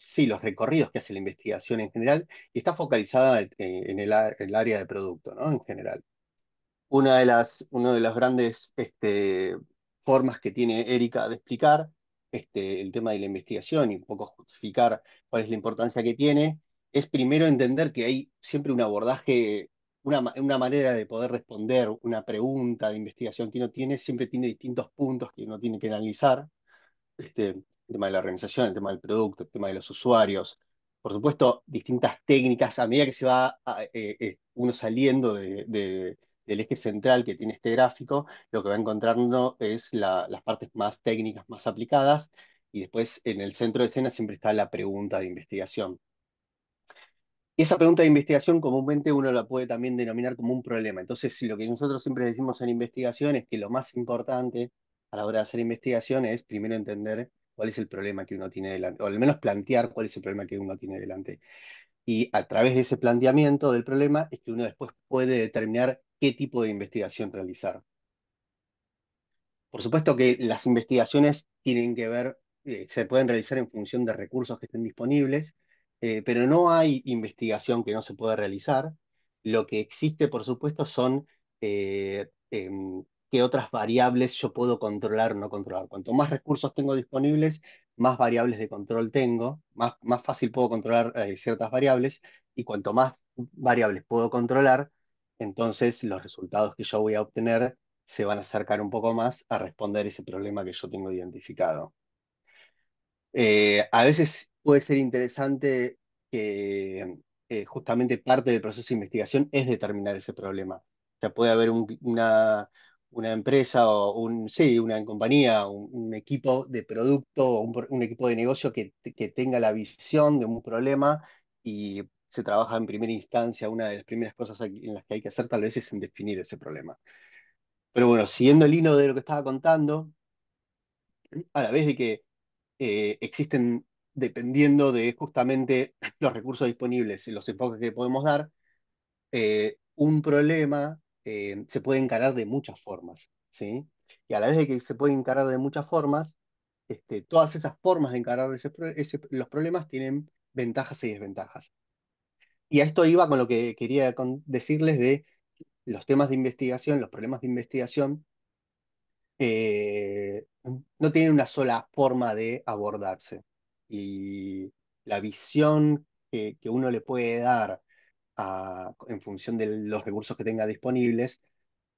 sí, los recorridos que hace la investigación en general, y está focalizada en, el, área de producto, ¿no? En general. Una de las, de las grandes este, formas que tiene Erika de explicar este, el tema de la investigación y un poco justificar cuál es la importancia que tiene, es primero entender que hay siempre un abordaje, una, una manera de poder responder una pregunta de investigación que uno tiene, siempre tiene distintos puntos que uno tiene que analizar. Este, el tema de la organización, el tema del producto, el tema de los usuarios. Por supuesto, distintas técnicas a medida que se va eh, eh, uno saliendo del eje central que tiene este gráfico, lo que va encontrando es las partes más técnicas, más aplicadas, y después en el centro de escena siempre está la pregunta de investigación. Esa pregunta de investigación comúnmente uno la puede también denominar como un problema. Entonces, lo que nosotros siempre decimos en investigación es que lo más importante a la hora de hacer investigación es primero entender cuál es el problema que uno tiene delante, o al menos plantear cuál es el problema que uno tiene delante. Y a través de ese planteamiento del problema es que uno después puede determinar qué tipo de investigación realizar. Por supuesto que las investigaciones tienen que ver, eh, se pueden realizar en función de recursos que estén disponibles, eh, pero no hay investigación que no se pueda realizar. Lo que existe, por supuesto, son eh, em, qué otras variables yo puedo controlar o no controlar. Cuanto más recursos tengo disponibles, más variables de control tengo, más, más fácil puedo controlar eh, ciertas variables y cuanto más variables puedo controlar, entonces los resultados que yo voy a obtener se van a acercar un poco más a responder ese problema que yo tengo identificado. Eh, a veces puede ser interesante que eh, justamente parte del proceso de investigación es determinar ese problema. O sea, puede haber una, una empresa o un, sí, una compañía, un, equipo de producto o un, equipo de negocio que, tenga la visión de un problema y se trabaja en primera instancia, una de las primeras cosas en las que hay que hacer tal vez es en definir ese problema. Pero bueno, siguiendo el hilo de lo que estaba contando, a la vez de que eh, existen, dependiendo de justamente los recursos disponibles y los enfoques que podemos dar, eh, un problema eh, se puede encarar de muchas formas, ¿sí? Y a la vez de que se puede encarar de muchas formas, este, todas esas formas de encarar los problemas tienen ventajas y desventajas. Y a esto iba con lo que quería decirles de los temas de investigación, los problemas de investigación, eh, no tienen una sola forma de abordarse. Y la visión que uno le puede dar en función de los recursos que tenga disponibles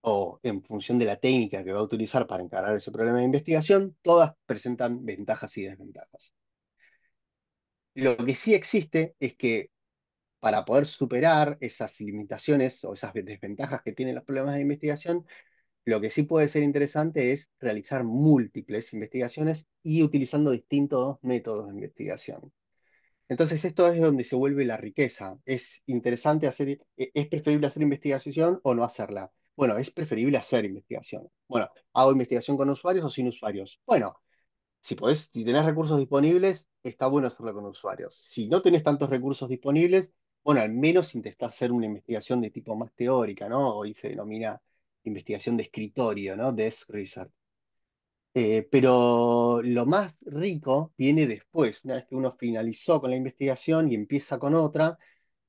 o en función de la técnica que va a utilizar para encarar ese problema de investigación, todas presentan ventajas y desventajas. Lo que sí existe es que para poder superar esas limitaciones o esas desventajas que tienen los problemas de investigación, lo que sí puede ser interesante es realizar múltiples investigaciones y utilizando distintos métodos de investigación. Entonces esto es donde se vuelve la riqueza. ¿Es interesante hacer, e-, es preferible hacer investigación o no hacerla? Bueno, es preferible hacer investigación. Bueno, ¿hago investigación con usuarios o sin usuarios? Bueno, si si tenés recursos disponibles, está bueno hacerlo con usuarios. Si no tenés tantos recursos disponibles, bueno, al menos intentás hacer una investigación de tipo más teórica, ¿no? Hoy se denomina investigación de escritorio, ¿no? Desk research. Eh, pero lo más rico viene después, una vez que uno finalizó con la investigación y empieza con otra,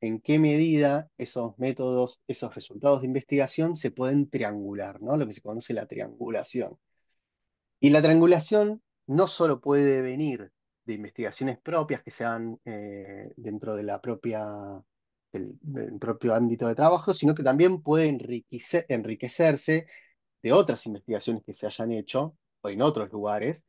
en qué medida esos métodos, esos resultados de investigación se pueden triangular, ¿no? lo que se conoce la triangulación. Y la triangulación no solo puede venir de investigaciones propias que se eh, dentro del, propio ámbito de trabajo, sino que también puede enriquecerse de otras investigaciones que se hayan hecho o en otros lugares,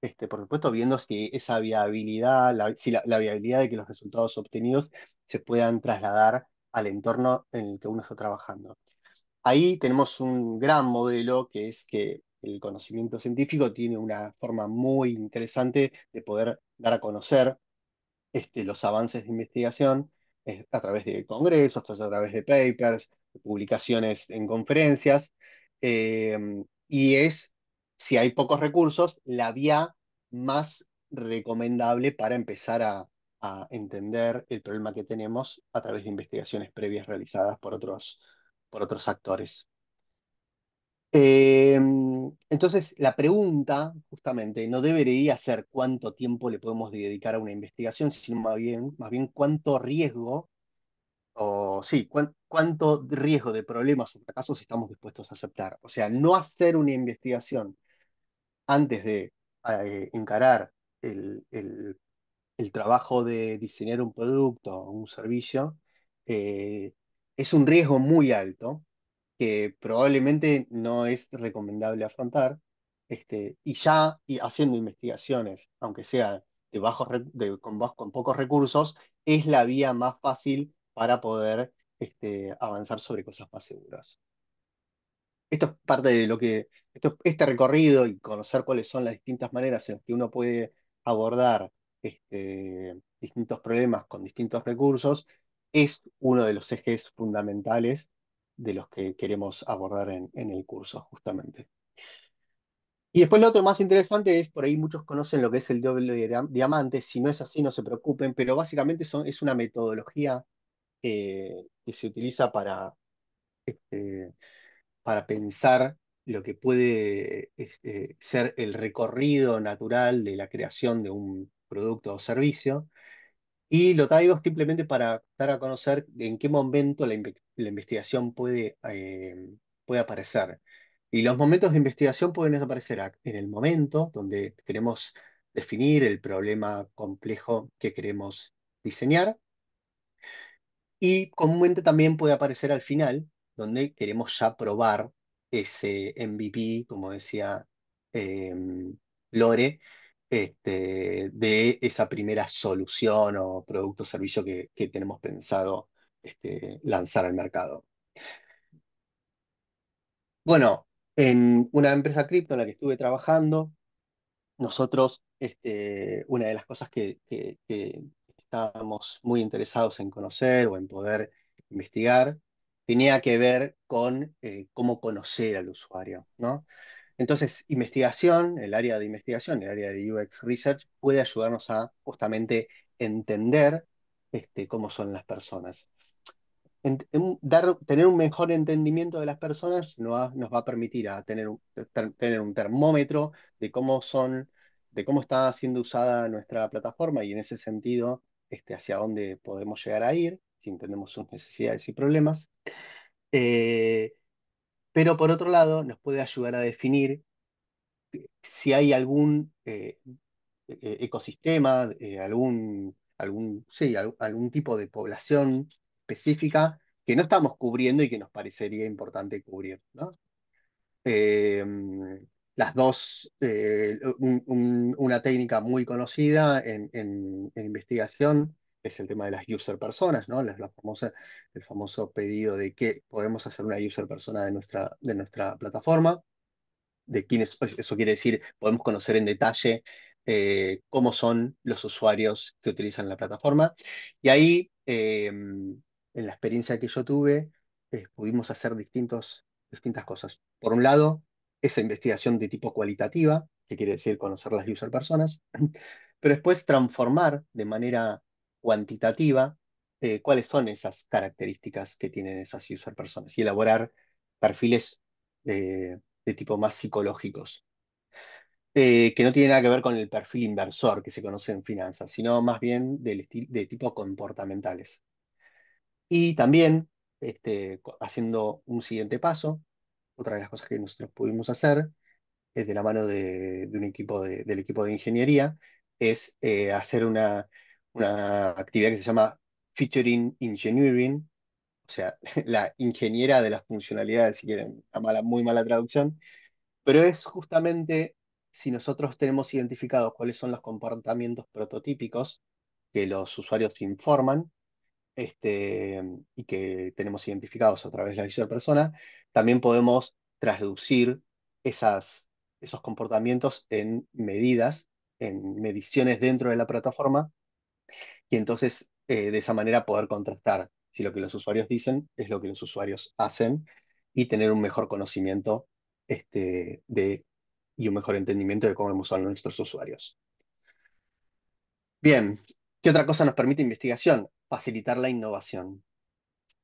este, por supuesto viendo si esa viabilidad, la, si la, viabilidad de que los resultados obtenidos se puedan trasladar al entorno en el que uno está trabajando. Ahí tenemos un gran modelo que es que el conocimiento científico tiene una forma muy interesante de poder dar a conocer este, los avances de investigación a través de congresos, a través de papers, publicaciones en conferencias, eh, y es si hay pocos recursos, la vía más recomendable para empezar a, entender el problema que tenemos a través de investigaciones previas realizadas por otros, por otros actores. Em, entonces, la pregunta, justamente, no debería ser cuánto tiempo le podemos dedicar a una investigación, sino más bien, más bien cuánto riesgo, o sí, cuánto riesgo de problemas o fracasos estamos dispuestos a aceptar. O sea, no hacer una investigación antes de eh, encarar el, trabajo de diseñar un producto o un servicio, eh, es un riesgo muy alto que probablemente no es recomendable afrontar. Este, y ya y haciendo investigaciones, aunque sea de de, con, pocos recursos, es la vía más fácil para poder este, avanzar sobre cosas más seguras esto es parte de lo que, este recorrido y conocer cuáles son las distintas maneras en que uno puede abordar este, distintos problemas con distintos recursos, es uno de los ejes fundamentales de los que queremos abordar en, el curso, justamente. Y después lo otro más interesante es, por ahí muchos conocen lo que es el doble diamante, si no es así no se preocupen, pero básicamente es una metodología eh, que se utiliza para este, para pensar lo que puede este, ser el recorrido natural de la creación de un producto o servicio. Y lo traigo simplemente para dar a conocer en qué momento la, investigación puede, eh, puede aparecer. Y los momentos de investigación pueden aparecer en el momento donde queremos definir el problema complejo que queremos diseñar. Y comúnmente también puede aparecer al final, donde queremos ya probar ese MVP, como decía em, Lore, este, de esa primera solución o producto o servicio que, tenemos pensado este, lanzar al mercado. Bueno, en una empresa cripto en la que estuve trabajando, nosotros, este, una de las cosas que, que estábamos muy interesados en conocer o en poder investigar tenía que ver con eh, cómo conocer al usuario, ¿no? Entonces, investigación, el área de investigación, el área de UX Research, puede ayudarnos a justamente entender este, cómo son las personas. Em, dar, tener un mejor entendimiento de las personas nos va, a permitir tener, un, termómetro de cómo son, de cómo está siendo usada nuestra plataforma y en ese sentido este, hacia dónde podemos llegar a ir entendemos sus necesidades y problemas, eh, pero por otro lado nos puede ayudar a definir si hay algún eh, e-, e-, ecosistema, eh, algún, algún, algún tipo de población específica que no estamos cubriendo y que nos parecería importante cubrir. las dos, una técnica muy conocida en investigación es el tema de las user personas, ¿no? el famoso pedido de que podemos hacer una user persona de nuestra, plataforma, de eso quiere decir, podemos conocer en detalle eh, cómo son los usuarios que utilizan la plataforma. Y ahí, em, en la experiencia que yo tuve, eh, pudimos hacer distintos, distintas cosas. Por un lado, esa investigación de tipo cualitativa, que quiere decir conocer las user personas, <clears throat> pero después transformar de manera cuantitativa eh, cuáles son esas características que tienen esas user personas y elaborar perfiles eh, de, tipo más psicológicos, eh, que no tienen nada que ver con el perfil inversor que se conoce en finanzas, sino más bien del de tipo comportamentales. Y también, este, haciendo un siguiente paso, otra de las cosas que nosotros pudimos hacer, es de la mano de, un equipo del equipo de ingeniería, es hacer una una actividad que se llama Featuring Engineering, o sea, <laughs> la ingeniera de las funcionalidades, si quieren, una mala, muy mala traducción, pero es justamente si nosotros tenemos identificados cuáles son los comportamientos prototípicos que los usuarios informan este, y que tenemos identificados a través de la visual persona, también podemos traducir esas, esos comportamientos en medidas, en mediciones dentro de la plataforma y entonces eh, de esa manera poder contrastar si lo que los usuarios dicen es lo que los usuarios hacen y tener un mejor conocimiento este, de, y un mejor entendimiento de cómo son nuestros usuarios. Bien, ¿qué otra cosa nos permite investigación? Facilitar la innovación.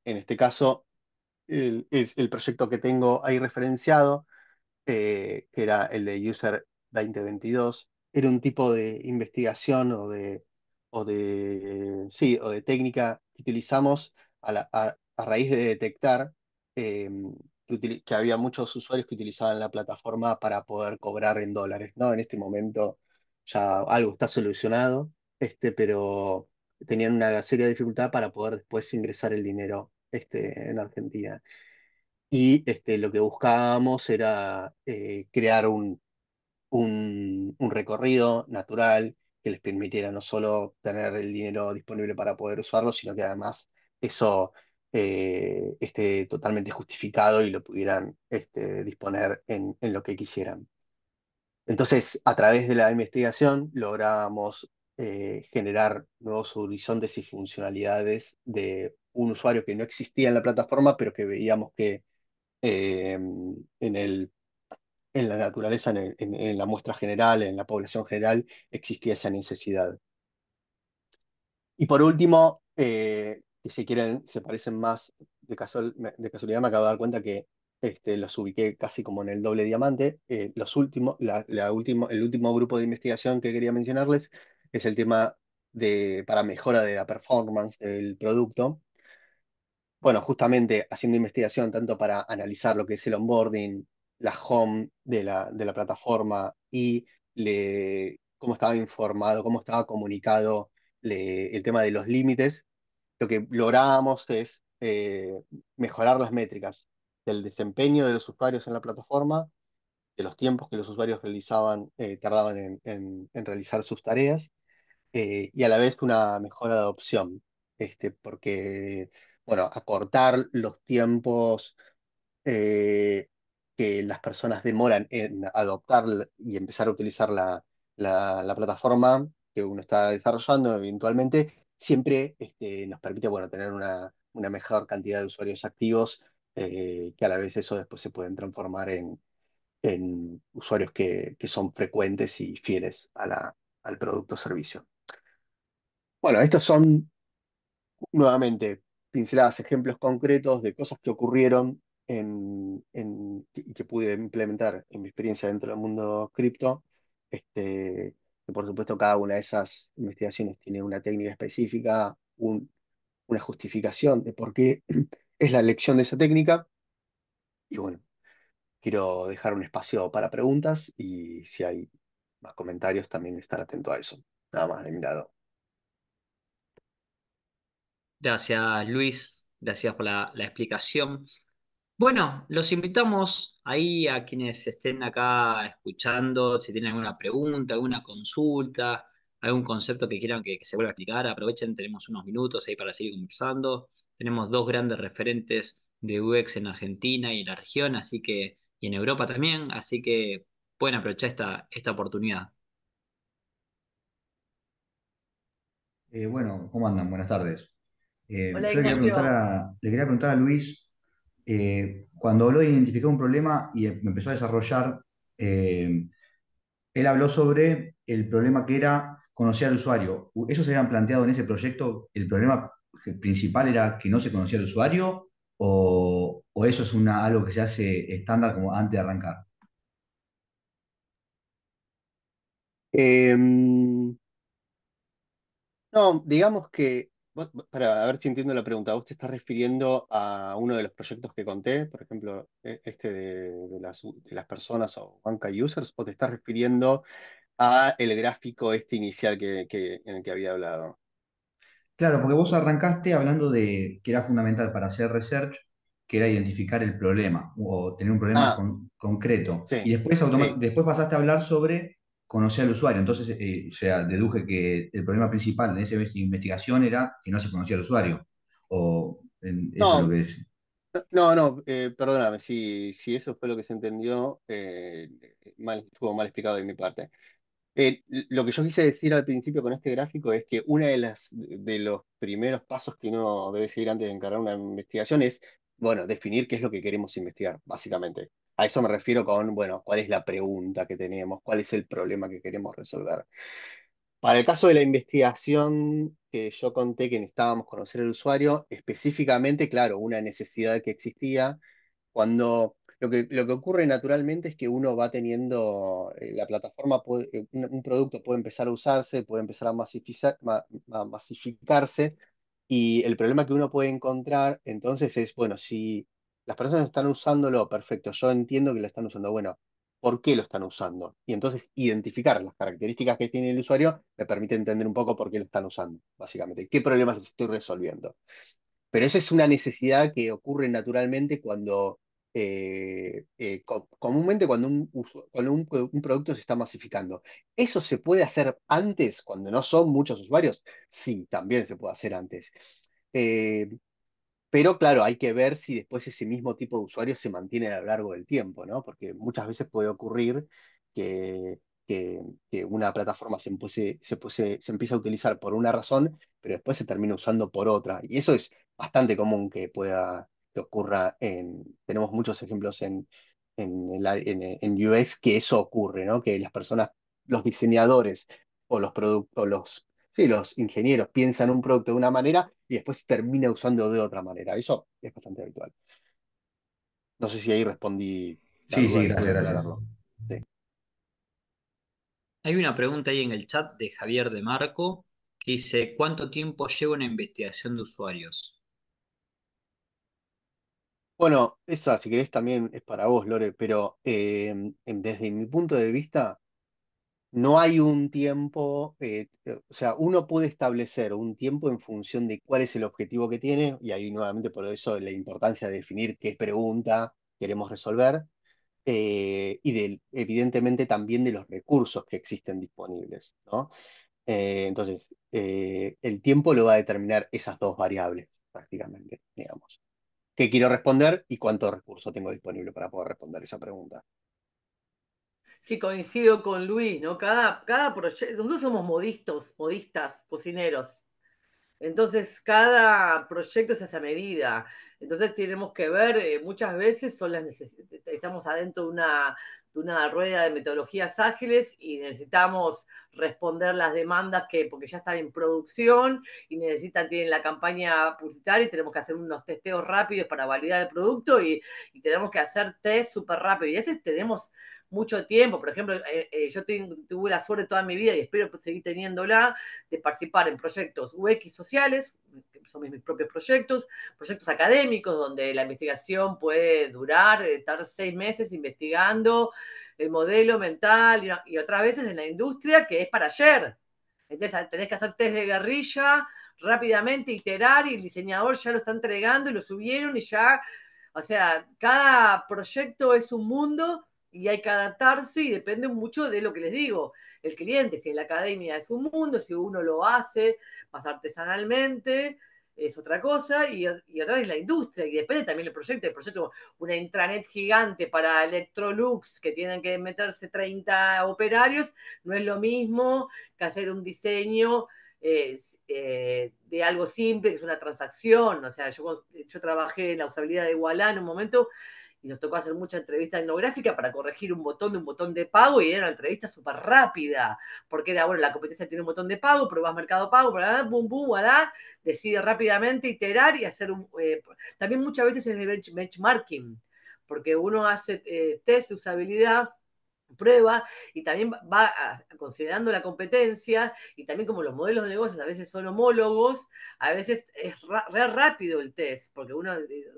En este caso, el, el proyecto que tengo ahí referenciado, eh, que era el de User 2022, era un tipo de investigación o de o de, sí, o de técnica que utilizamos a, raíz de detectar eh, que, había muchos usuarios que utilizaban la plataforma para poder cobrar en dólares, ¿no? En este momento ya algo está solucionado, este, pero tenían una seria dificultad para poder después ingresar el dinero este, en Argentina. Y este, lo que buscábamos era eh, crear un, un, recorrido natural que les permitiera no solo tener el dinero disponible para poder usarlo, sino que además eso eh, esté totalmente justificado y lo pudieran este, disponer en, lo que quisieran. Entonces, a través de la investigación logramos eh, generar nuevos horizontes y funcionalidades de un usuario que no existía en la plataforma, pero que veíamos que eh, en el en la naturaleza, en, la muestra general, en la población general, existía esa necesidad. Y por último, eh, si quieren, se parecen más, de, de casualidad me acabo de dar cuenta que este, los ubiqué casi como en el doble diamante. Eh, los últimos, la, último, el último grupo de investigación que quería mencionarles es el tema de, para mejora de la performance del producto. Bueno, justamente haciendo investigación tanto para analizar lo que es el onboarding, la home de la, de la plataforma y le, cómo estaba informado, cómo estaba comunicado el tema de los límites, lo que logramos es eh, mejorar las métricas del desempeño de los usuarios en la plataforma, de los tiempos que los usuarios realizaban, eh, tardaban en, realizar sus tareas, eh, y a la vez una mejora de adopción, este, porque, bueno, acortar los tiempos que las personas demoran en adoptar y empezar a utilizar la, plataforma que uno está desarrollando eventualmente, siempre este, nos permite bueno, tener una, mejor cantidad de usuarios activos, eh, que a la vez eso después se pueden transformar en, usuarios que, son frecuentes y fieles a la, al producto o servicio. Bueno, estos son nuevamente pinceladas, ejemplos concretos de cosas que ocurrieron en, que, pude implementar en mi experiencia dentro del mundo cripto. Este, por supuesto cada una de esas investigaciones tiene una técnica específica, un, una justificación de por qué <clears throat> es la elección de esa técnica. Y bueno, quiero dejar un espacio para preguntas y si hay más comentarios también estar atento a eso. Nada más de mi lado. Gracias Luis, gracias por la, la explicación. Bueno, los invitamos ahí a quienes estén acá escuchando, si tienen alguna pregunta, alguna consulta, algún concepto que quieran que, se vuelva a explicar, aprovechen, tenemos unos minutos ahí para seguir conversando. Tenemos dos grandes referentes de UX en Argentina y en la región, así que, y en Europa también, así que pueden aprovechar esta, esta oportunidad. Eh, bueno, ¿cómo andan? Buenas tardes. Eh, quería, le quería preguntar a Luis eh, cuando habló de un problema y me em, empezó a desarrollar, eh, él habló sobre el problema que era conocer al usuario. Eso se habían planteado en ese proyecto el problema principal era que no se conocía al usuario o, eso es algo que se hace estándar como antes de arrancar? Em, no, digamos que para ver si entiendo la pregunta, ¿vos te estás refiriendo a uno de los proyectos que conté, por ejemplo, e, este de, las, personas o banca users, o te estás refiriendo a el gráfico este inicial que, en el que había hablado? Claro, porque vos arrancaste hablando de que era fundamental para hacer research, que era identificar el problema o tener un problema ah. concreto. y después, después pasaste a hablar sobre conocía al usuario. Entonces, eh, o sea, deduje que el problema principal de esa investigación era que no se conocía al usuario. O eso no, No, no, eh, perdóname, si, si eso fue lo que se entendió, eh, mal, estuvo mal explicado de mi parte. lo que yo quise decir al principio con este gráfico es que uno de, de los primeros pasos que uno debe seguir antes de encargar una investigación es bueno, definir qué es lo que queremos investigar, básicamente. A eso me refiero con, bueno, cuál es la pregunta que tenemos, cuál es el problema que queremos resolver. Para el caso de la investigación que yo conté que necesitábamos conocer el usuario, específicamente, claro, una necesidad que existía, cuando lo que, lo que ocurre naturalmente es que uno va teniendo, eh, la plataforma, eh, un, producto puede empezar a usarse, puede empezar a masificarse, y el problema que uno puede encontrar entonces es, bueno, si las personas están usándolo, perfecto, yo entiendo que lo están usando, bueno, ¿por qué lo están usando? Y entonces identificar las características que tiene el usuario me permite entender un poco por qué lo están usando, básicamente, qué problemas les estoy resolviendo. Pero esa es una necesidad que ocurre naturalmente cuando eh, eh comúnmente cuando, un, producto se está masificando. ¿Eso se puede hacer antes cuando no son muchos usuarios? Sí, también se puede hacer antes. Eh, pero claro, hay que ver si después ese mismo tipo de usuarios se mantiene a lo largo del tiempo, ¿no? Porque muchas veces puede ocurrir que, que, una plataforma se, se empieza a utilizar por una razón, pero después se termina usando por otra. Y eso es bastante común que pueda que ocurra en, tenemos muchos ejemplos en, en, UX que eso ocurre, ¿no? Que las personas, los diseñadores o los productos, los, sí, los ingenieros piensan un producto de una manera y después termina usando de otra manera. Eso es bastante habitual. No sé si ahí respondí. Sí, sí, gracias, gracias. Hay una pregunta ahí en el chat de Javier de Marco que dice, ¿cuánto tiempo lleva una investigación de usuarios? Bueno, eso, si querés también es para vos, Lore, pero em, desde mi punto de vista no hay un tiempo, eh, eh, o sea, uno puede establecer un tiempo en función de cuál es el objetivo que tiene, y ahí nuevamente por eso la importancia de definir qué pregunta queremos resolver, eh, y evidentemente también de los recursos que existen disponibles, entonces, el tiempo lo va a determinar esas dos variables, prácticamente, digamos qué quiero responder y cuánto recurso tengo disponible para poder responder esa pregunta. Sí, coincido con Luis, ¿no? Cada, cada proyecto, nosotros somos modistos, modistas, cocineros. Entonces, cada proyecto es a esa medida. Entonces, tenemos que ver, eh, muchas veces son las estamos adentro de una, una rueda de metodologías ágiles y necesitamos responder las demandas que, porque ya están en producción y necesitan, tienen la campaña publicitaria y tenemos que hacer unos testeos rápidos para validar el producto y, y tenemos que hacer test súper rápido. Y a veces tenemos mucho tiempo, por ejemplo, eh, eh, yo tuve la suerte toda mi vida y espero pues, seguir teniéndola de participar en proyectos UX sociales, que son mis, propios proyectos, proyectos académicos donde la investigación puede durar, eh, estar seis meses investigando el modelo mental y, y otras veces en la industria que es para ayer. Entonces tenés que hacer test de guerrilla rápidamente, iterar y el diseñador ya lo está entregando y lo subieron y ya, o sea, cada proyecto es un mundo y hay que adaptarse y depende mucho de lo que les digo. El cliente, si en la academia es un mundo, si uno lo hace más artesanalmente, es otra cosa, y, otra es la industria, y depende también del proyecto. El proyecto, una intranet gigante para Electrolux, que tienen que meterse 30 operarios, no es lo mismo que hacer un diseño eh, eh, de algo simple, que es una transacción. O sea, yo, trabajé en la usabilidad de Wallah en un momento y nos tocó hacer mucha entrevista etnográfica para corregir un botón de un botón de pago y era una entrevista súper rápida, porque era, bueno, la competencia tiene un botón de pago, pruebas mercado pago, bum, bum, decide rápidamente iterar y hacer un... Eh, también muchas veces es de benchmarking, porque uno hace eh, test de usabilidad prueba y también va ah, considerando la competencia y también como los modelos de negocios a veces son homólogos, a veces es rápido el test, porque uno, eh,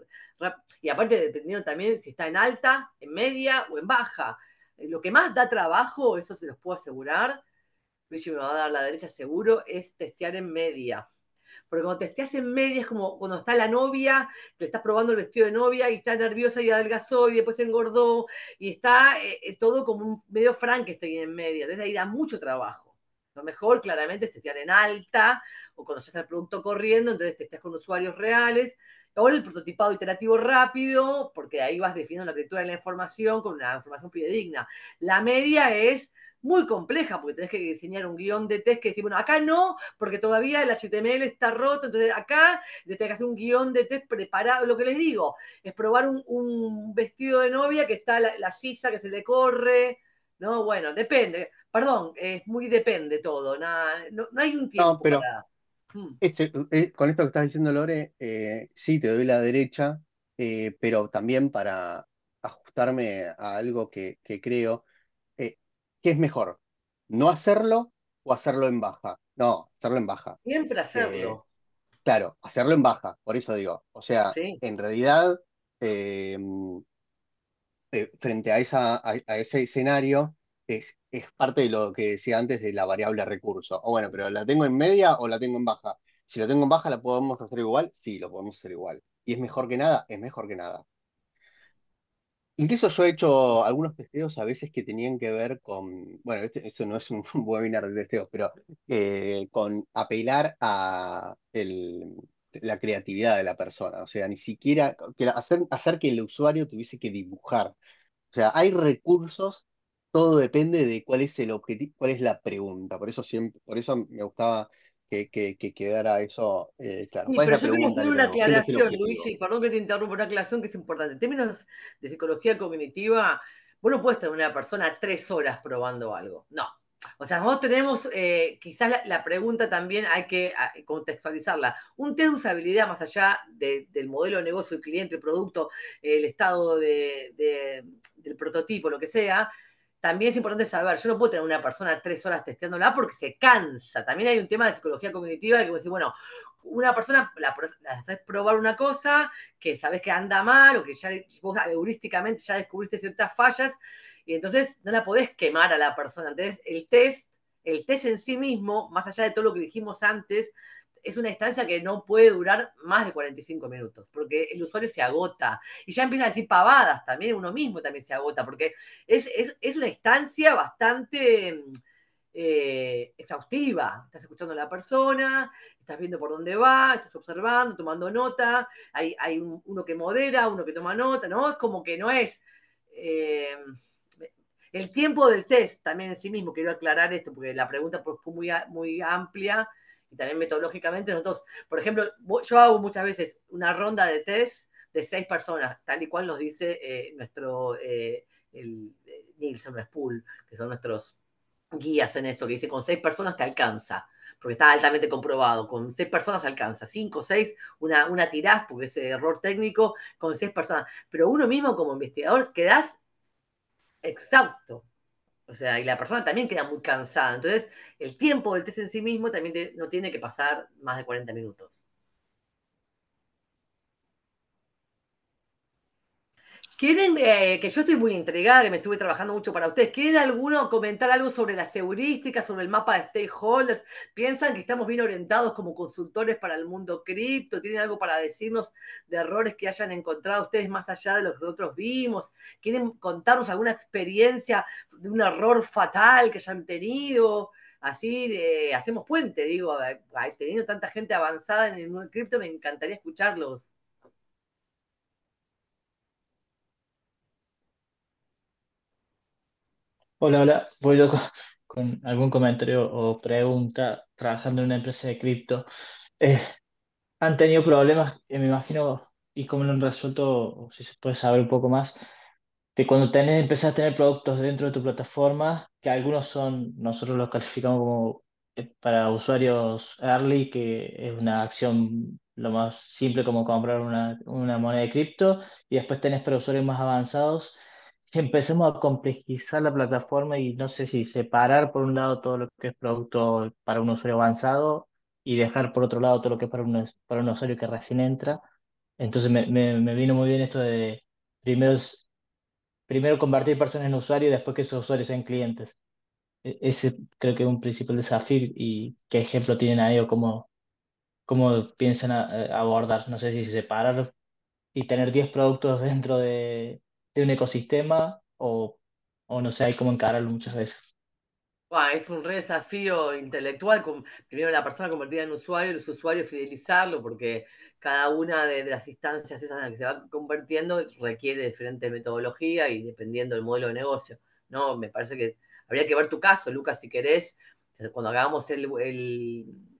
y aparte dependiendo también si está en alta, en media o en baja. Eh, lo que más da trabajo, eso se los puedo asegurar, Luis me va a dar la derecha seguro, es testear en media. Porque cuando testeas en media es como cuando está la novia, que le estás probando el vestido de novia y está nerviosa y adelgazó y después engordó y está eh, eh, todo como un medio Frankenstein en media. Entonces ahí da mucho trabajo. Lo mejor claramente es testear en alta o cuando ya el producto corriendo, entonces te estás con usuarios reales. O el prototipado iterativo rápido, porque ahí vas definiendo la arquitectura de la información con una información fidedigna. La media es muy compleja, porque tenés que diseñar un guión de test que decís, bueno, acá no, porque todavía el HTML está roto, entonces acá tenés que hacer un guión de test preparado. Lo que les digo, es probar un, vestido de novia que está la, sisa que se le corre, ¿no? Bueno, depende. Perdón, es muy depende todo, no, hay un tiempo para... Hmm. Este, eh, con esto que estás diciendo, Lore, eh, sí, te doy la derecha, eh, pero también para ajustarme a algo que creo, es mejor? ¿No hacerlo o hacerlo en baja? No, hacerlo en baja. Siempre hacerlo. Eh, claro, hacerlo en baja, por eso digo. O sea, en realidad, eh, eh, frente a, esa, a, ese escenario, es, es, parte de lo que decía antes de la variable recurso. O bueno, pero ¿la tengo en media o la tengo en baja? Si la tengo en baja, ¿la podemos hacer igual? Sí, lo podemos hacer igual. ¿Y es mejor que nada? Es mejor que nada. Incluso yo he hecho algunos testeos a veces que tenían que ver con, bueno, este, eso no es un <laughs> webinar de testeos, pero eh, con apelar a la creatividad de la persona. O sea, ni siquiera hacer, hacer que el usuario tuviese que dibujar. O sea, hay recursos, todo depende de cuál es el objetivo, cuál es la pregunta. Por eso siempre, por eso me gustaba que, que, quedara eso eh, claro. pero yo quiero hacer una aclaración, Luis, y perdón que te interrumpa, una aclaración que es importante. En términos de psicología cognitiva, vos no puedes tener una persona tres horas probando algo. No. O sea, nosotros tenemos, eh, quizás la, pregunta también hay que contextualizarla. Un test de usabilidad más allá del modelo de negocio, el cliente, el producto, el estado de, del prototipo, lo que sea, también es importante saber, yo no puedo tener una persona tres horas testeándola porque se cansa. También hay un tema de psicología cognitiva que bueno, una persona la, la probar una cosa que sabes que anda mal o que ya vos heurísticamente ya descubriste ciertas fallas y entonces no la podés quemar a la persona. Entonces, el test, el test en sí mismo, más allá de todo lo que dijimos antes, es una instancia que no puede durar más de 45 minutos, porque el usuario se agota y ya empieza a decir pavadas también, uno mismo también se agota, porque es, una instancia bastante eh, exhaustiva. Estás escuchando a la persona, estás viendo por dónde va, estás observando, tomando nota, hay, uno que modera, uno que toma nota, ¿no? Es como que no es... Eh, el tiempo del test también en sí mismo, quiero aclarar esto porque la pregunta fue muy, muy amplia y también metodológicamente nosotros, por ejemplo, yo hago muchas veces una ronda de test de seis personas, tal y cual nos dice eh, nuestro eh, el, eh, Nielsen respul que son nuestros guías en esto, que dice con seis personas te alcanza, porque está altamente comprobado, con seis personas alcanza, cinco, seis, una, una tirás, porque ese error técnico, con seis personas, pero uno mismo como investigador quedás exacto, o sea, y la persona también queda muy cansada. Entonces, el tiempo del test en sí mismo también no tiene que pasar más de 40 minutos. ¿Quieren, eh, que yo estoy muy entregada, y me estuve trabajando mucho para ustedes, ¿quieren alguno comentar algo sobre las heurísticas, sobre el mapa de stakeholders? ¿Piensan que estamos bien orientados como consultores para el mundo cripto? ¿Tienen algo para decirnos de errores que hayan encontrado ustedes más allá de los que nosotros vimos? ¿Quieren contarnos alguna experiencia de un error fatal que hayan tenido? Así eh, hacemos puente, digo, teniendo tanta gente avanzada en el mundo cripto, me encantaría escucharlos. Hola, hola. Voy yo con, algún comentario o pregunta trabajando en una empresa de cripto. Eh, han tenido problemas, me imagino, y cómo lo han resuelto, o si se puede saber un poco más, de cuando tenés, empezás a tener productos dentro de tu plataforma, que algunos son, nosotros los calificamos como eh, para usuarios early, que es una acción lo más simple como comprar una, una moneda de cripto, y después tenés para usuarios más avanzados empecemos a complejizar la plataforma y no sé si separar por un lado todo lo que es producto para un usuario avanzado y dejar por otro lado todo lo que es para un, para un usuario que recién entra. Entonces me, me, vino muy bien esto de primero, primero convertir personas en usuarios y después que esos usuarios sean clientes. E-, ese creo que es un principal desafío y qué ejemplo tienen ahí o cómo, cómo piensan abordar. No sé si separar y tener 10 productos dentro de, de un ecosistema o, no sé hay cómo encararlo muchas veces. Bueno, es un desafío intelectual, primero la persona convertida en usuario, los usuarios fidelizarlo, porque cada una de, las instancias esas en las que se va convirtiendo requiere diferente metodología y dependiendo del modelo de negocio. No, me parece que habría que ver tu caso, Lucas, si querés, cuando hagamos el,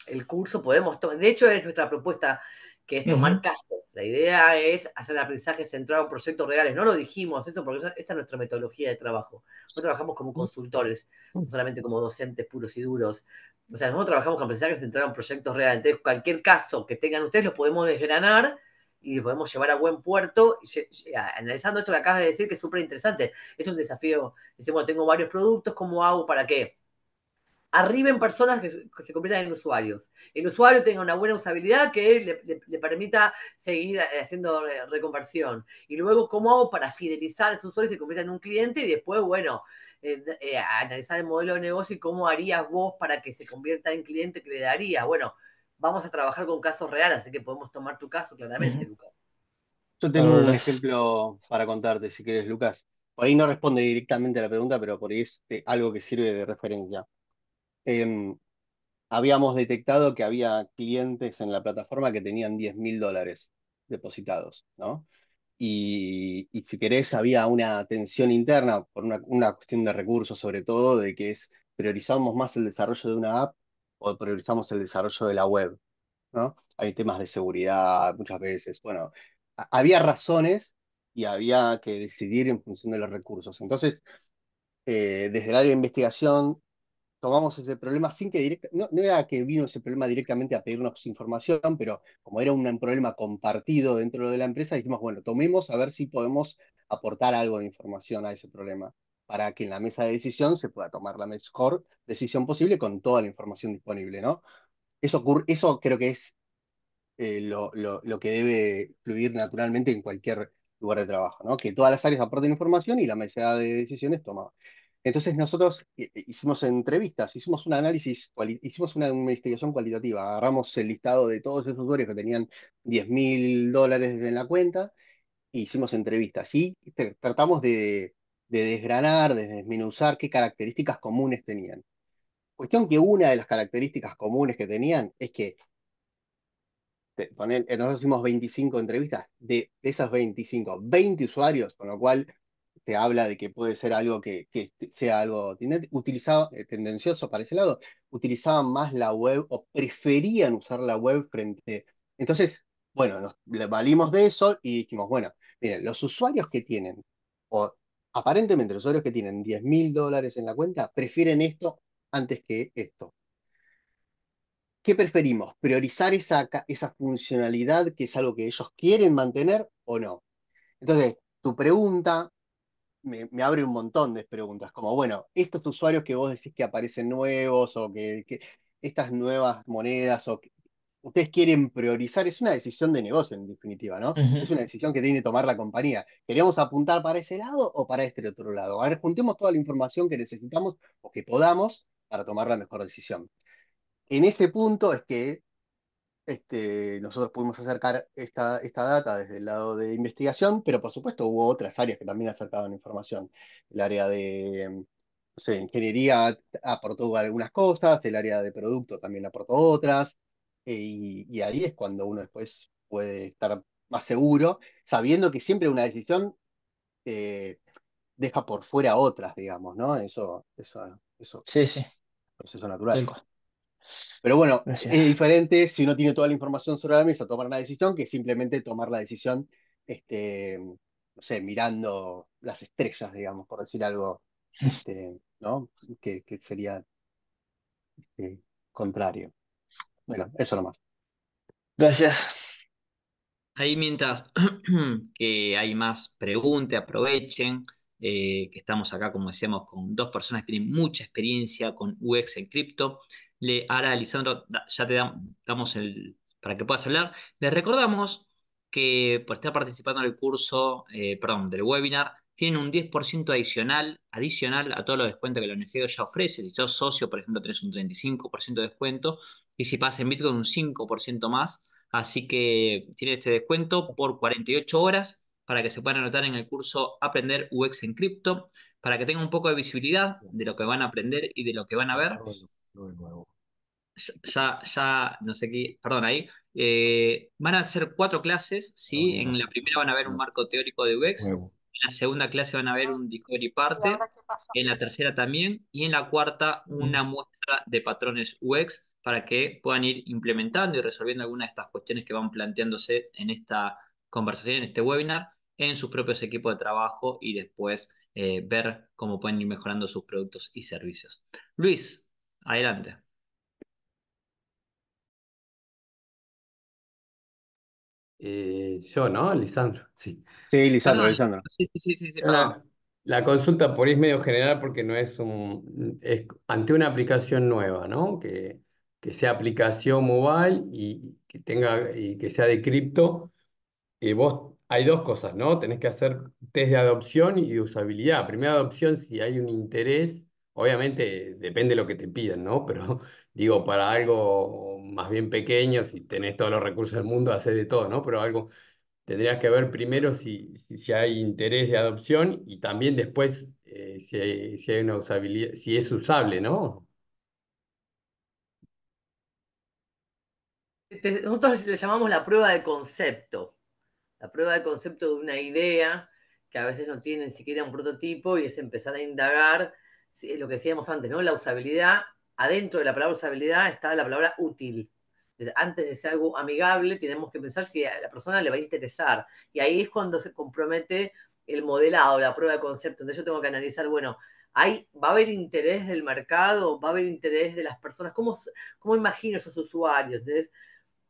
el curso podemos, de hecho es nuestra propuesta que es tomar casos. La idea es hacer aprendizaje centrado en proyectos reales. No lo dijimos eso porque esa es nuestra metodología de trabajo. Nosotros trabajamos como consultores, no solamente como docentes puros y duros. O sea, nosotros trabajamos con aprendizaje centrado en proyectos reales. Entonces, cualquier caso que tengan ustedes lo podemos desgranar y podemos llevar a buen puerto. analizando esto que acabas de decir, que es súper interesante. Es un desafío. Decimos, bueno, tengo varios productos, ¿cómo hago para qué? arriben personas que se conviertan en usuarios. El usuario tenga una buena usabilidad que le, permita seguir eh, haciendo eh, reconversión. Y luego, ¿cómo hago para fidelizar a esos usuarios y se convierta en un cliente? Y después, bueno, eh, analizar el modelo de negocio y cómo harías vos para que se convierta en cliente que le daría. Bueno, vamos a trabajar con casos reales, así que podemos tomar tu caso claramente, Lucas. Yo tengo un ah. ejemplo para contarte, si quieres, Lucas. Por ahí no responde directamente a la pregunta, pero por ahí es algo que sirve de referencia habíamos detectado que había clientes en la plataforma que tenían 10 mil dólares depositados, ¿no? Y, y, si querés, había una tensión interna por una, cuestión de recursos, sobre todo, de que es priorizamos más el desarrollo de una app o priorizamos el desarrollo de la web. ¿no? Hay temas de seguridad muchas veces. Bueno, había razones y había que decidir en función de los recursos. Entonces, eh, desde el área de investigación tomamos ese problema sin que no, era que vino ese problema directamente a pedirnos información, pero como era un problema compartido dentro de la empresa, dijimos, bueno, tomemos a ver si podemos aportar algo de información a ese problema para que en la mesa de decisión se pueda tomar la mejor decisión posible con toda la información disponible, ¿no? Eso, eso creo que es eh, lo, lo, que debe fluir naturalmente en cualquier lugar de trabajo, ¿no? Que todas las áreas aporten información y la mesa de decisiones toma entonces nosotros eh, eh, hicimos entrevistas, hicimos un análisis, hicimos una investigación cualitativa, agarramos el listado de todos esos usuarios que tenían 10 mil dólares en la cuenta e hicimos entrevistas y tratamos de, de desgranar, de desmenuzar qué características comunes tenían. Cuestión que una de las características comunes que tenían es que nosotros hicimos 25 entrevistas, de, esas 25, 20 usuarios, con lo cual te habla de que puede ser algo que, sea algo eh, tendencioso para ese lado, utilizaban más la web o preferían usar la web frente. Entonces, bueno, nos valimos de eso y dijimos, bueno, miren, los usuarios que tienen, o aparentemente los usuarios que tienen 10 mil dólares en la cuenta, prefieren esto antes que esto. ¿Qué preferimos? ¿Priorizar esa, esa funcionalidad que es algo que ellos quieren mantener o no? Entonces, tu pregunta me, abre un montón de preguntas, como, bueno, estos usuarios que vos decís que aparecen nuevos o que, estas nuevas monedas o que ustedes quieren priorizar, es una decisión de negocio en definitiva, ¿no? Es una decisión que tiene que tomar la compañía. ¿Queremos apuntar para ese lado o para este otro lado? A ver, juntemos toda la información que necesitamos o que podamos para tomar la mejor decisión. En ese punto es que este, nosotros pudimos acercar esta, esta, data desde el lado de investigación, pero por supuesto hubo otras áreas que también acercaban información. El área de mm, ingeniería aportó algunas cosas, el área de producto también aportó otras, eh, y, ahí es cuando uno después puede estar más seguro, sabiendo que siempre una decisión eh, deja por fuera otras, digamos, ¿no? Eso, eso, eso. Sí, sí. Proceso natural. Pero bueno, es diferente si uno tiene toda la información sobre la mesa, tomar una decisión, que simplemente tomar la decisión, este, no sé, mirando las estrellas, digamos, por decir algo, <laughs> este, ¿no? Que, sería este, contrario. Bueno, eso nomás. Gracias. Ahí mientras <clears throat> que hay más preguntas, aprovechen. Eh, que estamos acá, como decíamos, con dos personas que tienen mucha experiencia con UX en cripto. Le, ahora, Lisandro, ya te damos el para que puedas hablar. Les recordamos que por estar participando del curso, eh, perdón, del webinar, tienen un 10% adicional, adicional a todos los descuentos que la ONG ya ofrece. Si sos socio, por ejemplo, tenés un 35% de descuento y si pasas en Bitcoin un 5% más. Así que tienen este descuento por 48 horas para que se puedan anotar en el curso Aprender UX en Cripto, para que tengan un poco de visibilidad de lo que van a aprender y de lo que van a ver. Ah, de nuevo. Ya, ya, no sé qué, perdón, ahí. Eh, van a ser cuatro clases, ¿sí? en la primera van a ver un marco teórico de UX, en la segunda clase van a ver un discovery parte, en la tercera también, y en la cuarta una mm. muestra de patrones UX para que puedan ir implementando y resolviendo algunas de estas cuestiones que van planteándose en esta conversación, en este webinar, en sus propios equipos de trabajo y después eh, ver cómo pueden ir mejorando sus productos y servicios. Luis, Adelante. Eh, yo, ¿no? Lisandro, sí. Sí, Lisandro, Lisandro. sí, sí, sí, la consulta por ahí es medio general porque no es un, es ante una aplicación nueva, ¿no? Que, sea aplicación mobile y que tenga que sea de cripto. Eh, vos hay dos cosas, ¿no? Tenés que hacer test de adopción y de usabilidad. Primera adopción si hay un interés Obviamente depende de lo que te pidan, ¿no? Pero <laughs> digo, para algo más bien pequeño, si tenés todos los recursos del mundo, haces de todo, ¿no? Pero algo tendrías que ver primero si, si, hay interés de adopción y también después eh, si, si hay una usabilidad, si es usable, ¿no? Nosotros le llamamos la prueba de concepto, la prueba de concepto de una idea que a veces no tiene ni siquiera un prototipo y es empezar a indagar lo que decíamos antes, ¿no? La usabilidad, adentro de la palabra usabilidad está la palabra útil. Antes de ser algo amigable, tenemos que pensar si a la persona le va a interesar. Y ahí es cuando se compromete el modelado, la prueba de concepto. Entonces yo tengo que analizar, bueno, hay, ¿va a haber interés del mercado? ¿Va a haber interés de las personas? ¿Cómo, imagino esos usuarios? Entonces,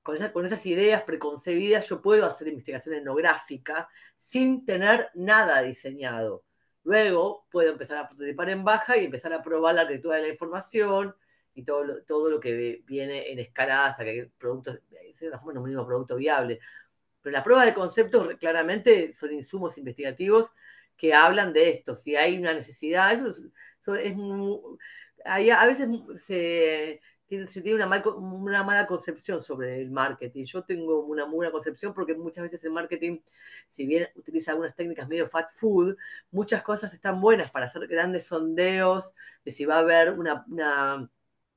con, con esas ideas preconcebidas yo puedo hacer investigación etnográfica sin tener nada diseñado Luego puedo empezar a participar en baja y empezar a probar la lectura de la información y todo lo, todo lo que viene en escalada hasta que el producto sea un mínimo producto viable. Pero las pruebas de conceptos claramente son insumos investigativos que hablan de esto. Si hay una necesidad, eso es, a veces se, tiene, se tiene una, una, mala concepción sobre el marketing. Yo tengo una buena concepción porque muchas veces el marketing, si bien utiliza algunas técnicas medio fat food, muchas cosas están buenas para hacer grandes sondeos de si va a haber una,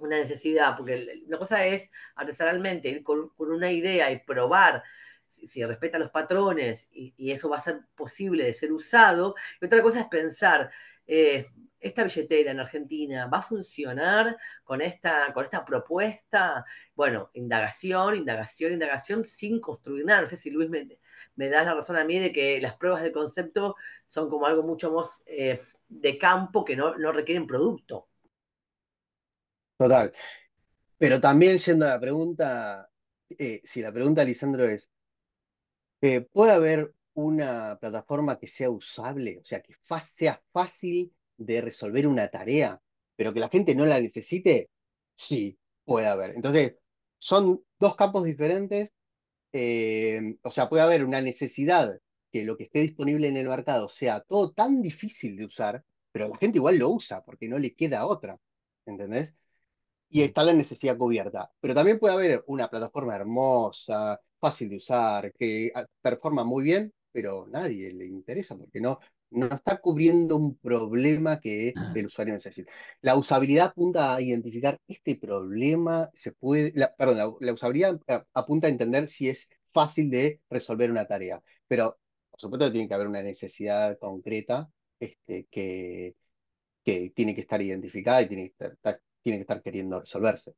necesidad. Porque una cosa es artesanalmente ir con, una idea y probar si, respeta los patrones y, eso va a ser posible de ser usado. Y otra cosa es pensar, eh, esta billetera en Argentina va a funcionar con esta, con esta propuesta. Bueno, indagación, indagación, indagación sin construir nada. No sé si Luis me, me la razón a mí de que las pruebas de concepto son como algo mucho más eh, de campo que no, no requieren producto. Total. Pero también yendo a la pregunta, eh, si la pregunta, Lisandro, es, eh, ¿puede haber una plataforma que sea usable, o sea, que sea fácil de resolver una tarea, pero que la gente no la necesite, sí, puede haber. Entonces, son dos campos diferentes, eh, o sea, puede haber una necesidad que lo que esté disponible en el mercado sea todo tan difícil de usar, pero la gente igual lo usa porque no le queda otra, ¿entendés? Y mm. está la necesidad cubierta. Pero también puede haber una plataforma hermosa, fácil de usar, que ah, performa muy bien, pero nadie le interesa porque no, no está cubriendo un problema que del ah. usuario necesita. La usabilidad apunta a identificar este problema, se puede, perdón, la, usabilidad apunta a entender si es fácil de resolver una tarea, pero por supuesto tiene que haber una necesidad concreta este, que, tiene que estar identificada y tiene que estar, queriendo resolverse.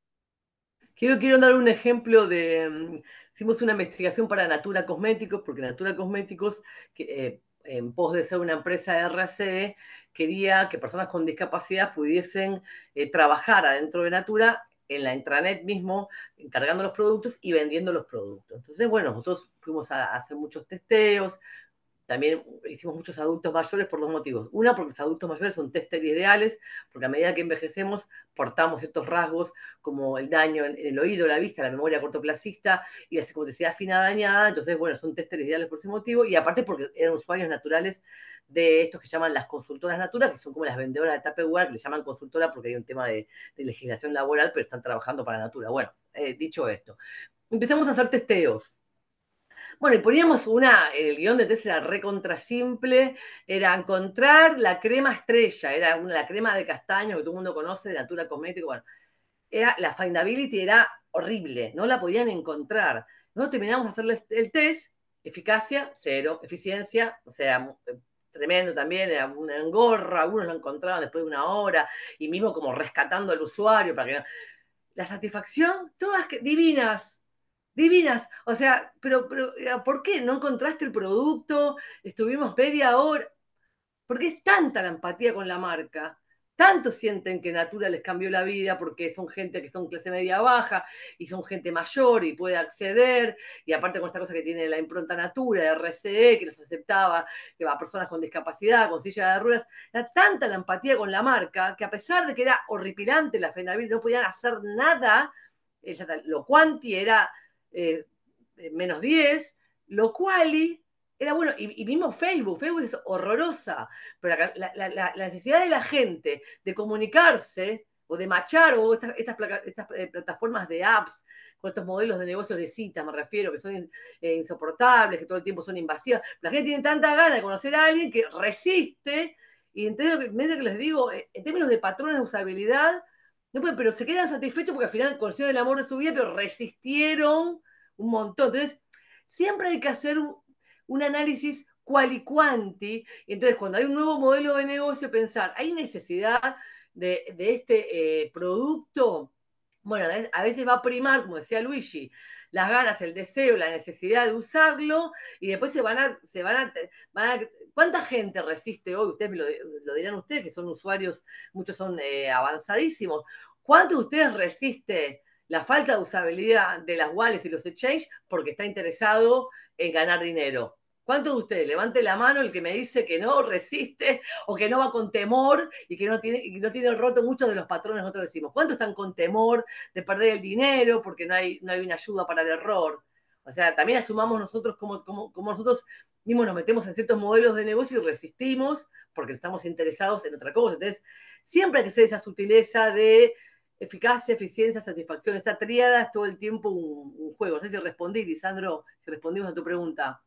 Quiero, dar un ejemplo de, mm, hicimos una investigación para Natura Cosméticos, porque Natura Cosméticos... Que, eh, en pos de ser una empresa RC, quería que personas con discapacidad pudiesen eh, trabajar adentro de Natura en la intranet mismo, encargando los productos y vendiendo los productos. Entonces, bueno, nosotros fuimos a hacer muchos testeos, también hicimos muchos adultos mayores por dos motivos. Una, porque los adultos mayores son testers ideales, porque a medida que envejecemos portamos ciertos rasgos como el daño en el oído, la vista, la memoria cortoplacista y la psicomotricidad fina dañada. Entonces, bueno, son tester ideales por ese motivo. Y aparte porque eran usuarios naturales de estos que llaman las consultoras naturas, que son como las vendedoras de Tupperware, que le llaman consultora porque hay un tema de, legislación laboral, pero están trabajando para Natura. Bueno, eh, dicho esto, empezamos a hacer testeos bueno, y poníamos una, el guión de test era recontra simple, era encontrar la crema estrella, era una, la crema de castaño que todo el mundo conoce, de natura cosmética, bueno. Era, la findability era horrible, no la podían encontrar. no terminamos de hacer el test, eficacia, cero, eficiencia, o sea, eh, tremendo también, era una engorra, algunos lo encontraban después de una hora, y mismo como rescatando al usuario para que La satisfacción, todas divinas, divinas. O sea, pero, pero eh, ¿por qué? ¿No encontraste el producto? Estuvimos media hora. Porque es tanta la empatía con la marca. Tanto sienten que Natura les cambió la vida porque son gente que son clase media baja y son gente mayor y puede acceder. Y aparte con esta cosa que tiene la impronta Natura, RCE, e, que los aceptaba, que va a personas con discapacidad, con silla de ruedas. Era tanta la empatía con la marca que a pesar de que era horripilante la Fendavir, no podían hacer nada. Lo cuanti era eh, eh, menos 10, lo cual era bueno, y, y, mismo Facebook, Facebook es horrorosa, pero la, necesidad de la gente de comunicarse o de machar o estas, eh, plataformas de apps, con estos modelos de negocios de cita, me refiero, que son insoportables, que todo el tiempo son invasivas, la gente tiene tanta gana de conocer a alguien que resiste, y entonces lo que les digo, en términos de patrones de usabilidad, pero se quedan satisfechos porque al final conocieron el amor de su vida, pero resistieron un montón. Entonces, siempre hay que hacer un, un análisis y Entonces, cuando hay un nuevo modelo de negocio, pensar, ¿hay necesidad de, este eh, producto? Bueno, a veces va a primar, como decía Luigi, las ganas, el deseo, la necesidad de usarlo, y después se van a, se van a ¿Cuánta gente resiste hoy? Ustedes lo, dirán ustedes, que son usuarios, muchos son eh, avanzadísimos. ¿Cuánto de ustedes resiste la falta de usabilidad de las wallets y los exchanges porque está interesado en ganar dinero? ¿Cuántos de ustedes? Levante la mano el que me dice que no resiste o que no va con temor y que no tiene, no tiene roto muchos de los patrones, nosotros decimos. ¿Cuántos están con temor de perder el dinero porque no hay, no hay una ayuda para el error? O sea, también asumamos nosotros como, como, como nosotros mismo nos metemos en ciertos modelos de negocio y resistimos porque estamos interesados en otra cosa. Entonces, siempre hay que hacer esa sutileza de eficacia, eficiencia, satisfacción. Esta triada es todo el tiempo un, juego. No sé si respondí, Lisandro, si respondimos a tu pregunta.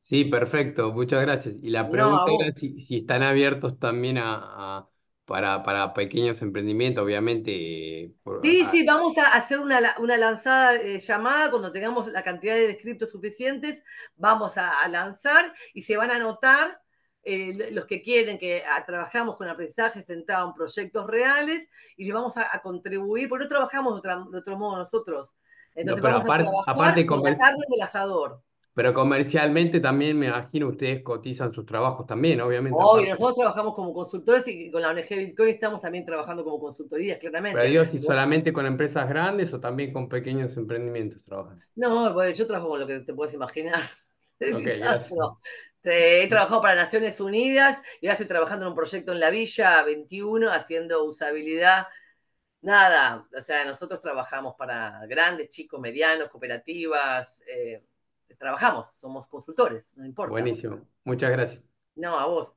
Sí, perfecto, muchas gracias. Y la pregunta era si, están abiertos también a, para, pequeños emprendimientos, obviamente. Eh, sí, sí, vamos a hacer una, lanzada eh, llamada cuando tengamos la cantidad de descriptos suficientes, vamos a, lanzar y se van a anotar eh, los que quieren que ah, trabajamos con aprendizaje centrado en proyectos reales y les vamos a, contribuir, porque no trabajamos de, otro modo nosotros. Entonces pero aparte, a trabajar asador. Pero comercialmente también me imagino ustedes cotizan sus trabajos también, obviamente. Hoy nosotros trabajamos como consultores y con la ONG Bitcoin estamos también trabajando como consultorías, claramente. Pero Dios, si solamente con empresas grandes o también con pequeños emprendimientos trabajan. No, yo trabajo con lo que te puedes imaginar. <laughs> Okay, He trabajado para Naciones Unidas y ahora estoy trabajando en un proyecto en la Villa 21 haciendo usabilidad. Nada, o sea, nosotros trabajamos para grandes, chicos, medianos, cooperativas. Eh, trabajamos, somos consultores, no importa. Buenísimo, muchas gracias. No, a vos.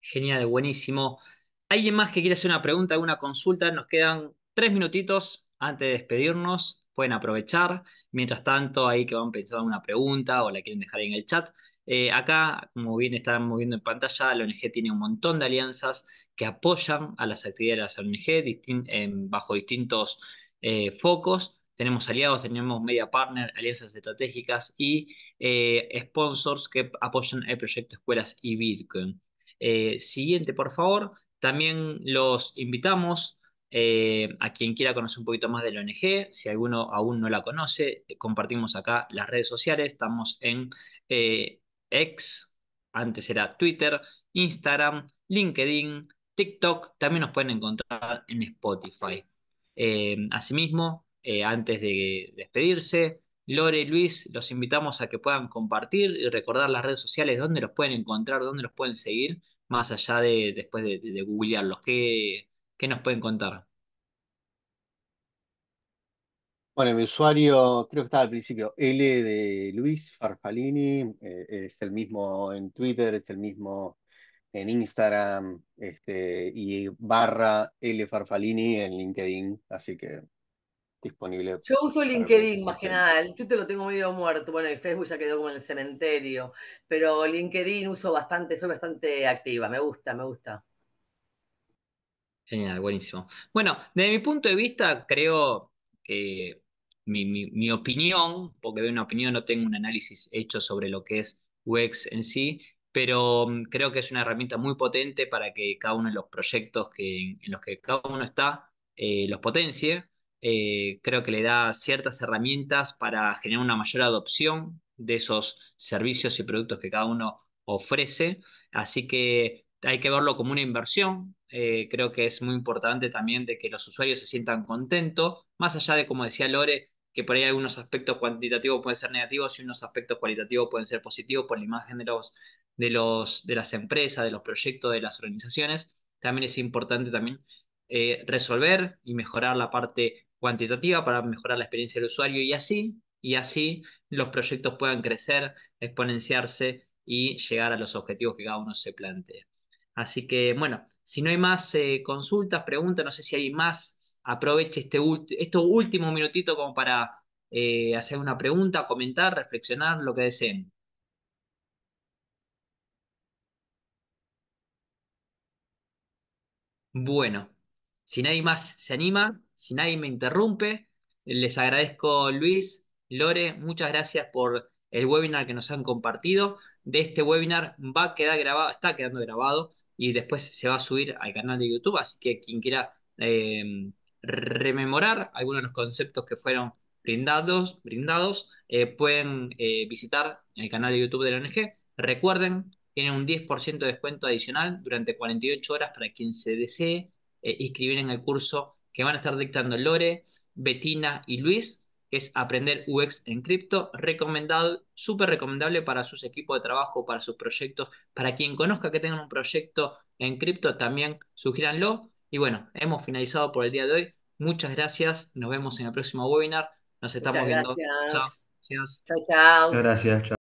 Genial, buenísimo. ¿Alguien más que quiera hacer una pregunta, alguna consulta? Nos quedan tres minutitos antes de despedirnos. Pueden aprovechar. Mientras tanto, ahí que van pensando una pregunta o la quieren dejar en el chat. Eh, acá, como bien están moviendo en pantalla, la ONG tiene un montón de alianzas que apoyan a las actividades de la ONG bajo distintos eh, focos tenemos aliados, tenemos media partner, alianzas estratégicas y eh, sponsors que apoyan el proyecto Escuelas y Bitcoin. Eh, siguiente, por favor. También los invitamos eh, a quien quiera conocer un poquito más de la ONG. Si alguno aún no la conoce, compartimos acá las redes sociales. Estamos en X, antes era Twitter, Instagram, LinkedIn, TikTok. También nos pueden encontrar en Spotify. asimismo, eh, antes de despedirse. Lore, y Luis, los invitamos a que puedan compartir y recordar las redes sociales, dónde los pueden encontrar, dónde los pueden seguir, más allá de después de, googlearlos. ¿Qué, nos pueden contar? Bueno, mi usuario, creo que estaba al principio, L de Luis Farfalini, eh, es el mismo en Twitter, es el mismo en Instagram, este, y barra L Farfalini en LinkedIn, así que disponible. Yo uso LinkedIn más que nada, Yo te lo tengo medio muerto, bueno, el Facebook ya quedó como en el cementerio, pero LinkedIn uso bastante, soy bastante activa, me gusta, me gusta. Genial, buenísimo. Bueno, desde mi punto de vista, creo que mi, opinión, porque veo una opinión, no tengo un análisis hecho sobre lo que es UX en sí, pero mm, creo que es una herramienta muy potente para que cada uno de los proyectos que, en los que cada uno está eh, los potencie eh, creo que le da ciertas herramientas para generar una mayor adopción de esos servicios y productos que cada uno ofrece. Así que hay que verlo como una inversión. Eh, creo que es muy importante también de que los usuarios se sientan contentos, más allá de, como decía Lore, que por ahí algunos aspectos cuantitativos pueden ser negativos y unos aspectos cualitativos pueden ser positivos por la imagen de, los, de, los, de las empresas, de los proyectos, de las organizaciones. También es importante también eh, resolver y mejorar la parte cuantitativa para mejorar la experiencia del usuario y así, y así los proyectos puedan crecer, exponenciarse y llegar a los objetivos que cada uno se plantea Así que, bueno, si no hay más eh, consultas, preguntas, no sé si hay más, aproveche este estos últimos minutitos como para eh, hacer una pregunta, comentar, reflexionar, lo que deseen. Bueno, si nadie más se anima, si nadie me interrumpe. Les agradezco, Luis, Lore, muchas gracias por el webinar que nos han compartido. De este webinar va a quedar grabado, está quedando grabado y después se va a subir al canal de YouTube. Así que quien quiera em, rememorar algunos de los conceptos que fueron brindados, brindados eh, pueden eh, visitar el canal de YouTube de la ONG. Recuerden, tienen un 10% de descuento adicional durante 48 horas para quien se desee eh, inscribir en el curso que van a estar dictando Lore, Betina y Luis, que es aprender UX en cripto, recomendado, súper recomendable para sus equipos de trabajo, para sus proyectos, para quien conozca que tengan un proyecto en cripto, también sugíranlo. Y bueno, hemos finalizado por el día de hoy. Muchas gracias, nos vemos en el próximo webinar. Nos estamos viendo. Gracias. Chao. Chao, gracias, chao.